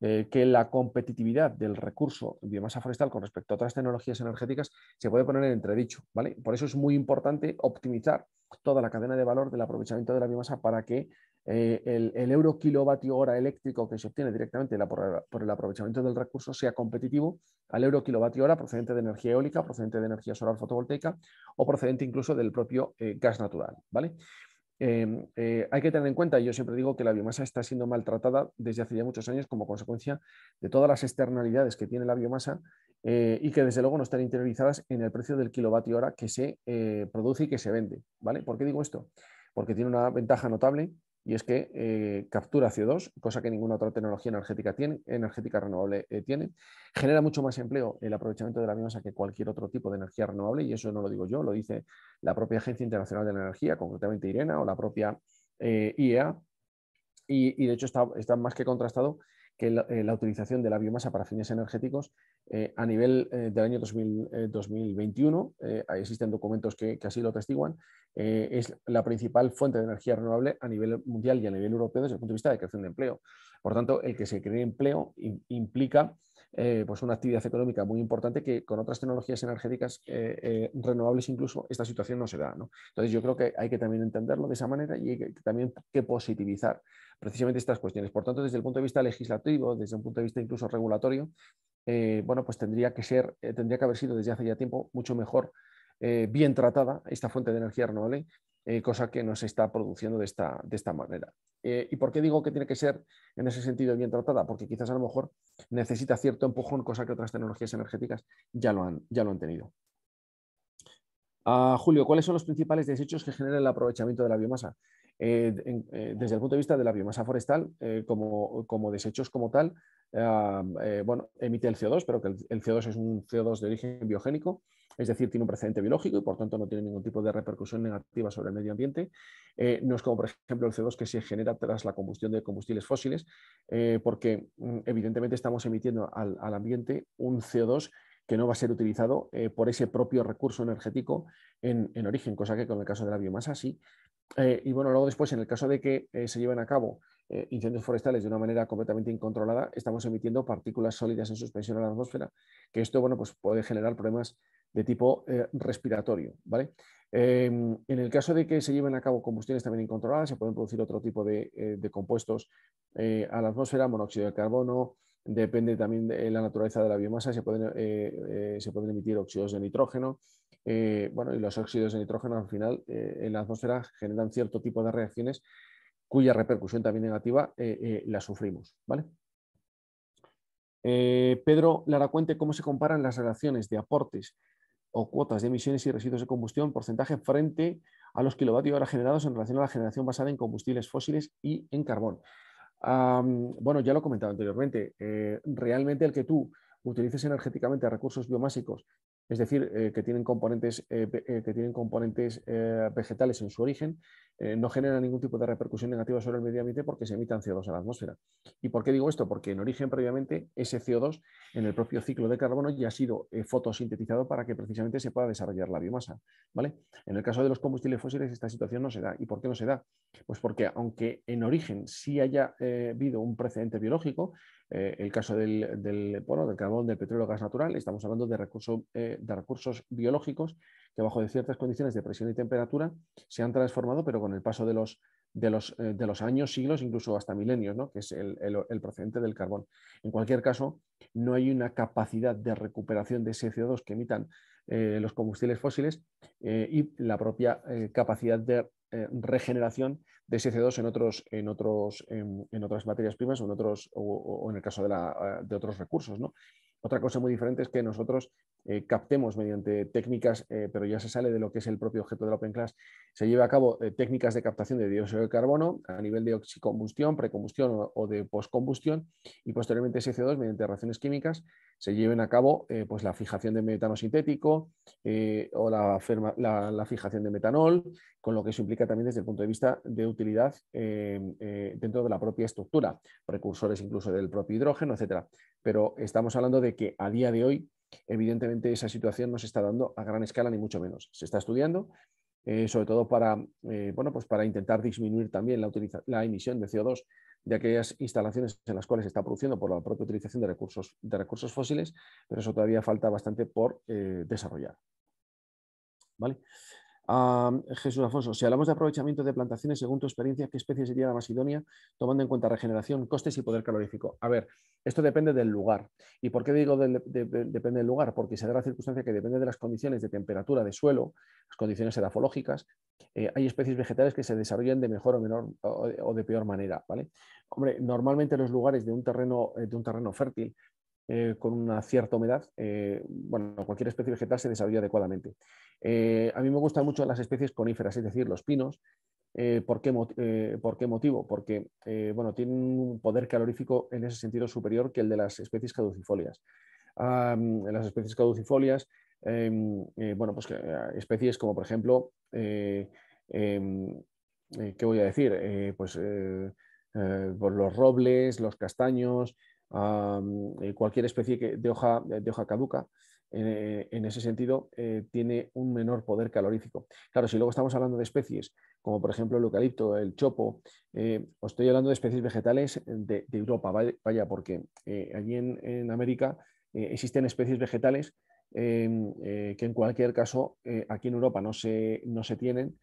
eh, que la competitividad del recurso biomasa forestal con respecto a otras tecnologías energéticas se puede poner en entredicho. ¿vale? Por eso es muy importante optimizar toda la cadena de valor del aprovechamiento de la biomasa para que eh, el, euro kilovatio hora eléctrico que se obtiene directamente por, el aprovechamiento del recurso sea competitivo al euro kilovatio hora procedente de energía eólica, procedente de energía solar fotovoltaica o procedente incluso del propio eh, gas natural. ¿vale? Em, eh, hay que tener en cuenta, yo siempre digo que la biomasa está siendo maltratada desde hace ya muchos años como consecuencia de todas las externalidades que tiene la biomasa eh, y que desde luego no están interiorizadas en el precio del kilovatio hora que se eh, produce y que se vende. ¿vale? ¿Por qué digo esto? Porque tiene una ventaja notable y es que eh, captura CO2, cosa que ninguna otra tecnología energética, tiene, energética renovable eh, tiene, genera mucho más empleo el aprovechamiento de la biomasa que cualquier otro tipo de energía renovable, y eso no lo digo yo, lo dice la propia Agencia Internacional de la Energía, concretamente IRENA o la propia eh, IEA, y, de hecho está, está más que contrastado que eh, la, utilización de la biomasa para fines energéticos eh, a nivel eh, del año 2021, existen documentos que, así lo atestiguan, es la principal fuente de energía renovable a nivel mundial y a nivel europeo desde el punto de vista de creación de empleo. Por tanto, el que se cree empleo implica eh, pues una actividad económica muy importante que con otras tecnologías energéticas eh, eh, renovables incluso esta situación no se da. Entonces yo creo que hay que también entenderlo de esa manera y también que positivizar precisamente estas cuestiones. Por tanto, desde el punto de vista legislativo, desde un punto de vista incluso regulatorio, bueno, pues tendría que ser, tendría que haber sido desde hace ya tiempo mucho mejor bien tratada esta fuente de energía renovable eh, cosa que no se está produciendo de esta, manera. Eh, ¿Y por qué digo que tiene que ser en ese sentido bien tratada? Porque quizás a lo mejor necesita cierto empujón, cosa que otras tecnologías energéticas ya lo han, ya lo han tenido. Ah, Julio, ¿cuáles son los principales desechos que genera el aprovechamiento de la biomasa? Eh, desde el punto de vista de la biomasa forestal, como, desechos como tal, eh, bueno, emite el CO2, pero que el, CO2 es un CO2 de origen biogénico, es decir, tiene un precedente biológico y por tanto no tiene ningún tipo de repercusión negativa sobre el medio ambiente. Eh, no es como, por ejemplo, el CO2 que se genera tras la combustión de combustibles fósiles, eh, porque mm, evidentemente estamos emitiendo al, ambiente un CO2 que no va a ser utilizado por ese propio recurso energético en, en, origen, cosa que con el caso de la biomasa sí. y bueno, luego después, en el caso de que se lleven a cabo eh, incendios forestales de una manera completamente incontrolada, estamos emitiendo partículas sólidas en suspensión a la atmósfera, que esto bueno, pues puede generar problemas de tipo eh, respiratorio. ¿vale? Em, en el caso de que se lleven a cabo combustiones también incontroladas, se pueden producir otro tipo de, eh, compuestos a la atmósfera, monóxido de carbono, depende también de la naturaleza de la biomasa, se pueden, emitir óxidos de nitrógeno, bueno, y los óxidos de nitrógeno al final en la atmósfera generan cierto tipo de reacciones cuya repercusión también negativa eh, eh, la sufrimos. ¿vale? Eh, Pedro Lara Cuente, ¿cómo se comparan las relaciones de aportes o cuotas de emisiones y residuos de combustión porcentaje frente a los kilovatios hora generados en relación a la generación basada en combustibles fósiles y en carbón? bueno, ya lo he comentado anteriormente, realmente el que tú utilices energéticamente recursos biomásicos es decir, eh, que tienen componentes, eh, eh, que tienen componentes vegetales en su origen, no genera ningún tipo de repercusión negativa sobre el medio ambiente porque se emitan CO2 a la atmósfera. ¿Y por qué digo esto? Porque en origen previamente ese CO2 en el propio ciclo de carbono ya ha sido fotosintetizado para que precisamente se pueda desarrollar la biomasa. ¿vale? En el caso de los combustibles fósiles esta situación no se da. ¿Y por qué no se da? Pues porque aunque en origen sí haya habido un precedente biológico, eh, el caso del, del, del carbón, del petróleo, gas natural, estamos hablando de, eh, de recursos biológicos que bajo ciertas condiciones de presión y temperatura se han transformado, pero con el paso de los, de eh, de los años, siglos, incluso hasta milenios, ¿no? que es el, el, procedente del carbón. En cualquier caso, no hay una capacidad de recuperación de ese CO2 que emitan los combustibles fósiles y la propia capacidad de eh, regeneración de ese CO2 en, otros, en, otros, en, otras materias primas o en, otros, en el caso de, la, eh, de otros recursos. Otra cosa muy diferente es que nosotros eh, captemos mediante técnicas, eh, pero ya se sale de lo que es el propio objeto de la Open Class, se lleva a cabo eh, técnicas de captación de dióxido de carbono a nivel de oxicombustión, precombustión o, de postcombustión y posteriormente ese CO2 mediante reacciones químicas se lleven a cabo pues la fijación de metano sintético o la, fijación de metanol, con lo que eso implica también desde el punto de vista de utilidad em, dentro de la propia estructura, precursores incluso del propio hidrógeno, etc. Pero estamos hablando de que a día de hoy Evidentemente esa situación no se está dando a gran escala ni mucho menos. Se está estudiando, eh, sobre todo eh, pues para, intentar disminuir también la, emisión de CO2 de aquellas instalaciones en las cuales se está produciendo por la propia utilización de recursos, de recursos fósiles, pero eso todavía falta bastante por eh, desarrollar. ¿Vale? Jesús Afonso, si hablamos de aprovechamiento de plantaciones, según tu experiencia, ¿qué especie sería la más idónea, tomando en cuenta regeneración, costes y poder calorífico? A ver, esto depende del lugar. ¿Y por qué digo depende del lugar? Porque se da la circunstancia que depende de las condiciones de temperatura de suelo, las condiciones edafológicas, eh, hay especies vegetales que se desarrollan de mejor o menor o, de peor manera. ¿vale? Hombre, normalmente los lugares de un terreno, eh, de un terreno fértil eh, con una cierta humedad, eh, bueno, cualquier especie vegetal se desarrolla adecuadamente. Eh, a mí me gustan mucho las especies coníferas, es decir, los pinos. ¿por qué, ¿por, qué motivo? Porque bueno, tienen un poder calorífico en ese sentido superior que el de las especies caducifolias. las especies caducifolias, em, bueno, pues especies como por ejemplo, em, ¿qué voy a decir? Pues, los robles, los castaños, eh, cualquier especie de, hoja, de hoja caduca. Eh, en, ese sentido, eh, tiene un menor poder calorífico. Claro, si luego estamos hablando de especies, como por ejemplo el eucalipto, el chopo, os estoy hablando de especies vegetales de, Europa, vaya, porque allí en, América existen especies vegetales em, que en cualquier caso aquí en Europa no se, no se tienen.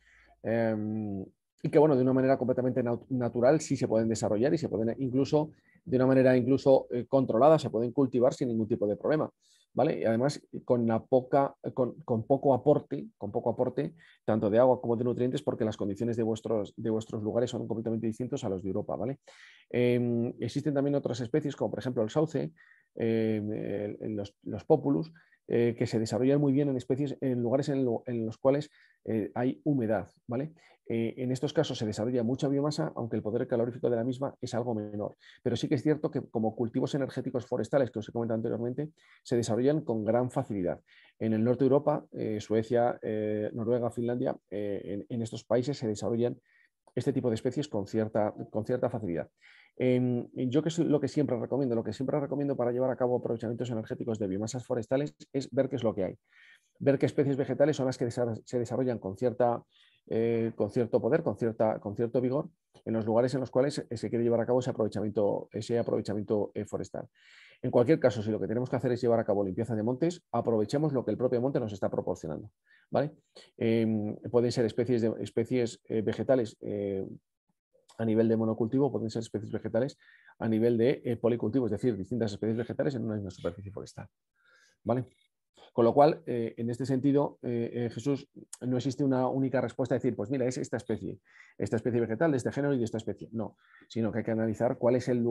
Em, y que bueno, de una manera completamente natural sí se pueden desarrollar y se pueden incluso de una manera incluso eh, controlada, se pueden cultivar sin ningún tipo de problema. ¿Vale? Y además con, poca, con, poco aporte, con poco aporte, tanto de agua como de nutrientes, porque las condiciones de vuestros, de vuestros lugares son completamente distintos a los de Europa, ¿vale? Em, existen también otras especies, como por ejemplo el sauce, em, los, populus, eh, que se desarrollan muy bien en especies, en lugares en los cuales eh, hay humedad. ¿vale? Eh, en estos casos se desarrolla mucha biomasa, aunque el poder calorífico de la misma es algo menor. Pero sí que es cierto que como cultivos energéticos forestales que os he comentado anteriormente, se desarrollan con gran facilidad. En el norte de Europa, eh, Suecia, Noruega, Finlandia, en, estos países se desarrollan este tipo de especies con cierta, con cierta facilidad. Em, yo que lo que siempre recomiendo, lo que siempre recomiendo para llevar a cabo aprovechamientos energéticos de biomasas forestales es ver qué es lo que hay ver qué especies vegetales son las que se desarrollan con, cierta, eh, con cierto poder, con, cierta, con, cierto vigor, en los lugares en los cuales se quiere llevar a cabo ese aprovechamiento, ese aprovechamiento eh, forestal. En cualquier caso, si lo que tenemos que hacer es llevar a cabo limpieza de montes, aprovechemos lo que el propio monte nos está proporcionando. ¿vale? Em, pueden ser especies, especies eh, vegetales a nivel de monocultivo, pueden ser especies vegetales a nivel de policultivo, es decir, distintas especies vegetales en una misma superficie forestal. ¿vale? Con lo cual, eh, en este sentido, eh, eh, Jesús, no existe una única respuesta a decir, pues mira, es esta especie, esta especie vegetal, de este género y de esta especie. No, sino que hay que analizar cuál es el,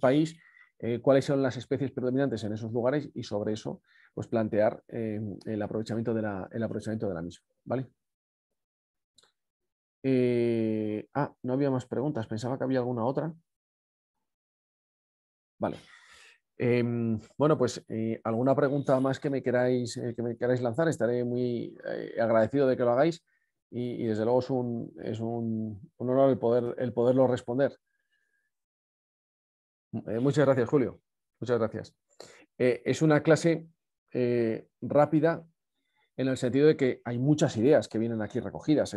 país cuáles son las especies predominantes en esos lugares y sobre eso pues plantear el, aprovechamiento de la, aprovechamiento de la misma. ¿vale? ah, no había más preguntas, pensaba que había alguna otra. Vale. Em, bueno, pues eh, alguna pregunta más que me queráis, eh, que me queráis lanzar, estaré muy eh, agradecido de que lo hagáis y, desde luego es un, honor el, poder, el, poderlo responder. muchas gracias, Julio. Muchas gracias. es una clase rápida en el sentido de que hay muchas ideas que vienen aquí recogidas.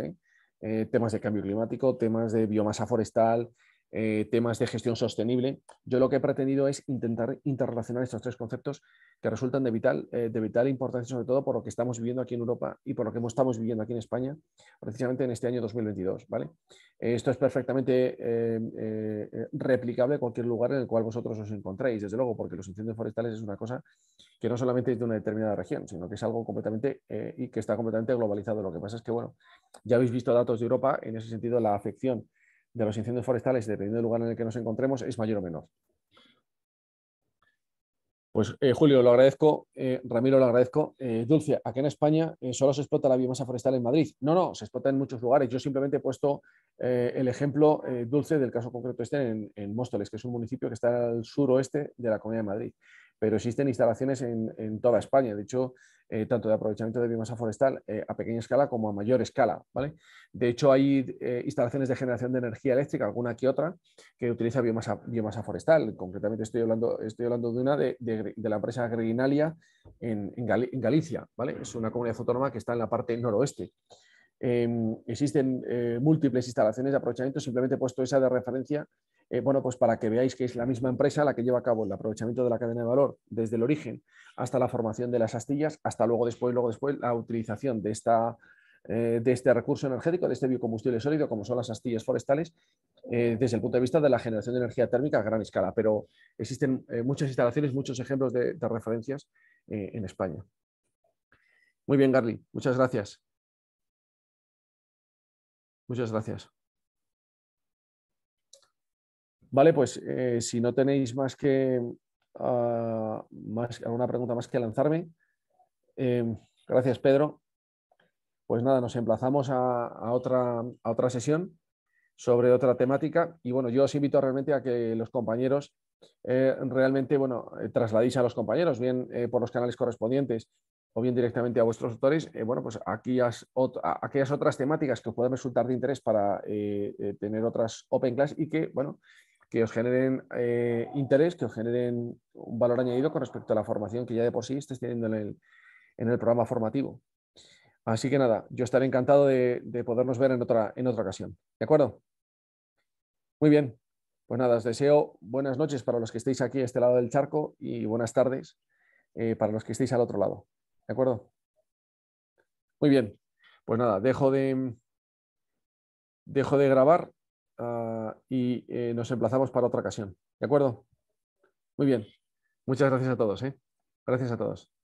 temas de cambio climático, temas de biomasa forestal, eh, temas de gestión sostenible. Yo lo que he pretendido es intentar interrelacionar estos tres conceptos que resultan de vital, eh, de vital importancia, sobre todo por lo que estamos viviendo aquí en Europa y por lo que estamos viviendo aquí en España, precisamente en este año 2022. ¿vale? Esto es perfectamente eh, replicable en cualquier lugar en el cual vosotros os encontréis, desde luego, porque los incendios forestales es una cosa que no solamente es de una determinada región, sino que es algo completamente y que está completamente globalizado. Lo que pasa es que, bueno, ya habéis visto datos de Europa, en ese sentido la afección de los incendios forestales, dependiendo del lugar en el que nos encontremos, es mayor o menor. Pues eh, Julio, lo agradezco, eh, Ramiro, lo agradezco. Eh, Dulce, aquí en España solo se explota la biomasa forestal en Madrid. No, no, se explota en muchos lugares. Yo simplemente he puesto el ejemplo, Dulce, del caso concreto este en, en, Móstoles, que es un municipio que está al suroeste de la Comunidad de Madrid pero existen instalaciones en, toda España, de hecho, eh, tanto de aprovechamiento de biomasa forestal eh, a pequeña escala como a mayor escala. ¿vale? De hecho, hay eh, instalaciones de generación de energía eléctrica, alguna que otra, que utiliza biomasa, biomasa forestal. Concretamente estoy hablando, estoy hablando de una de, la empresa Greguinalia en, Galicia. ¿vale? Es una comunidad autónoma que está en la parte noroeste. Em, existen eh, múltiples instalaciones de aprovechamiento, simplemente he puesto esa de referencia, eh, bueno, pues para que veáis que es la misma empresa la que lleva a cabo el aprovechamiento de la cadena de valor desde el origen hasta la formación de las astillas, hasta luego después, luego después la utilización de, eh, este recurso energético, de este biocombustible sólido, como son las astillas forestales, desde el punto de vista de la generación de energía térmica a gran escala. Pero existen muchas instalaciones, muchos ejemplos de, de referencias en España. Muy bien, Garly, muchas gracias. Muchas gracias. Vale, pues eh, si no tenéis más que ah, más, alguna pregunta más que lanzarme, em, gracias Pedro. Pues nada, nos emplazamos a, otra, a otra sesión sobre otra temática y bueno, yo os invito realmente a que los compañeros eh, realmente, bueno, trasladéis a los compañeros, bien eh, por los canales correspondientes, o bien directamente a vuestros autores, eh, bueno, pues aquellas, aquellas otras temáticas que os puedan resultar de interés para eh, eh, tener otras open class y que, bueno, que os generen interés, que os generen un valor añadido con respecto a la formación que ya de por sí estés teniendo en el, programa formativo. Así que nada, yo estaré encantado de, podernos ver en otra, en otra ocasión. ¿De acuerdo? Muy bien. Pues nada, os deseo buenas noches para los que estéis aquí a este lado del charco y buenas tardes para los que estéis al otro lado. ¿De acuerdo? Muy bien. Pues nada, dejo de, de grabar ah, y eh, nos emplazamos para otra ocasión. ¿De acuerdo? Muy bien. Muchas gracias a todos. ¿eh? Gracias a todos.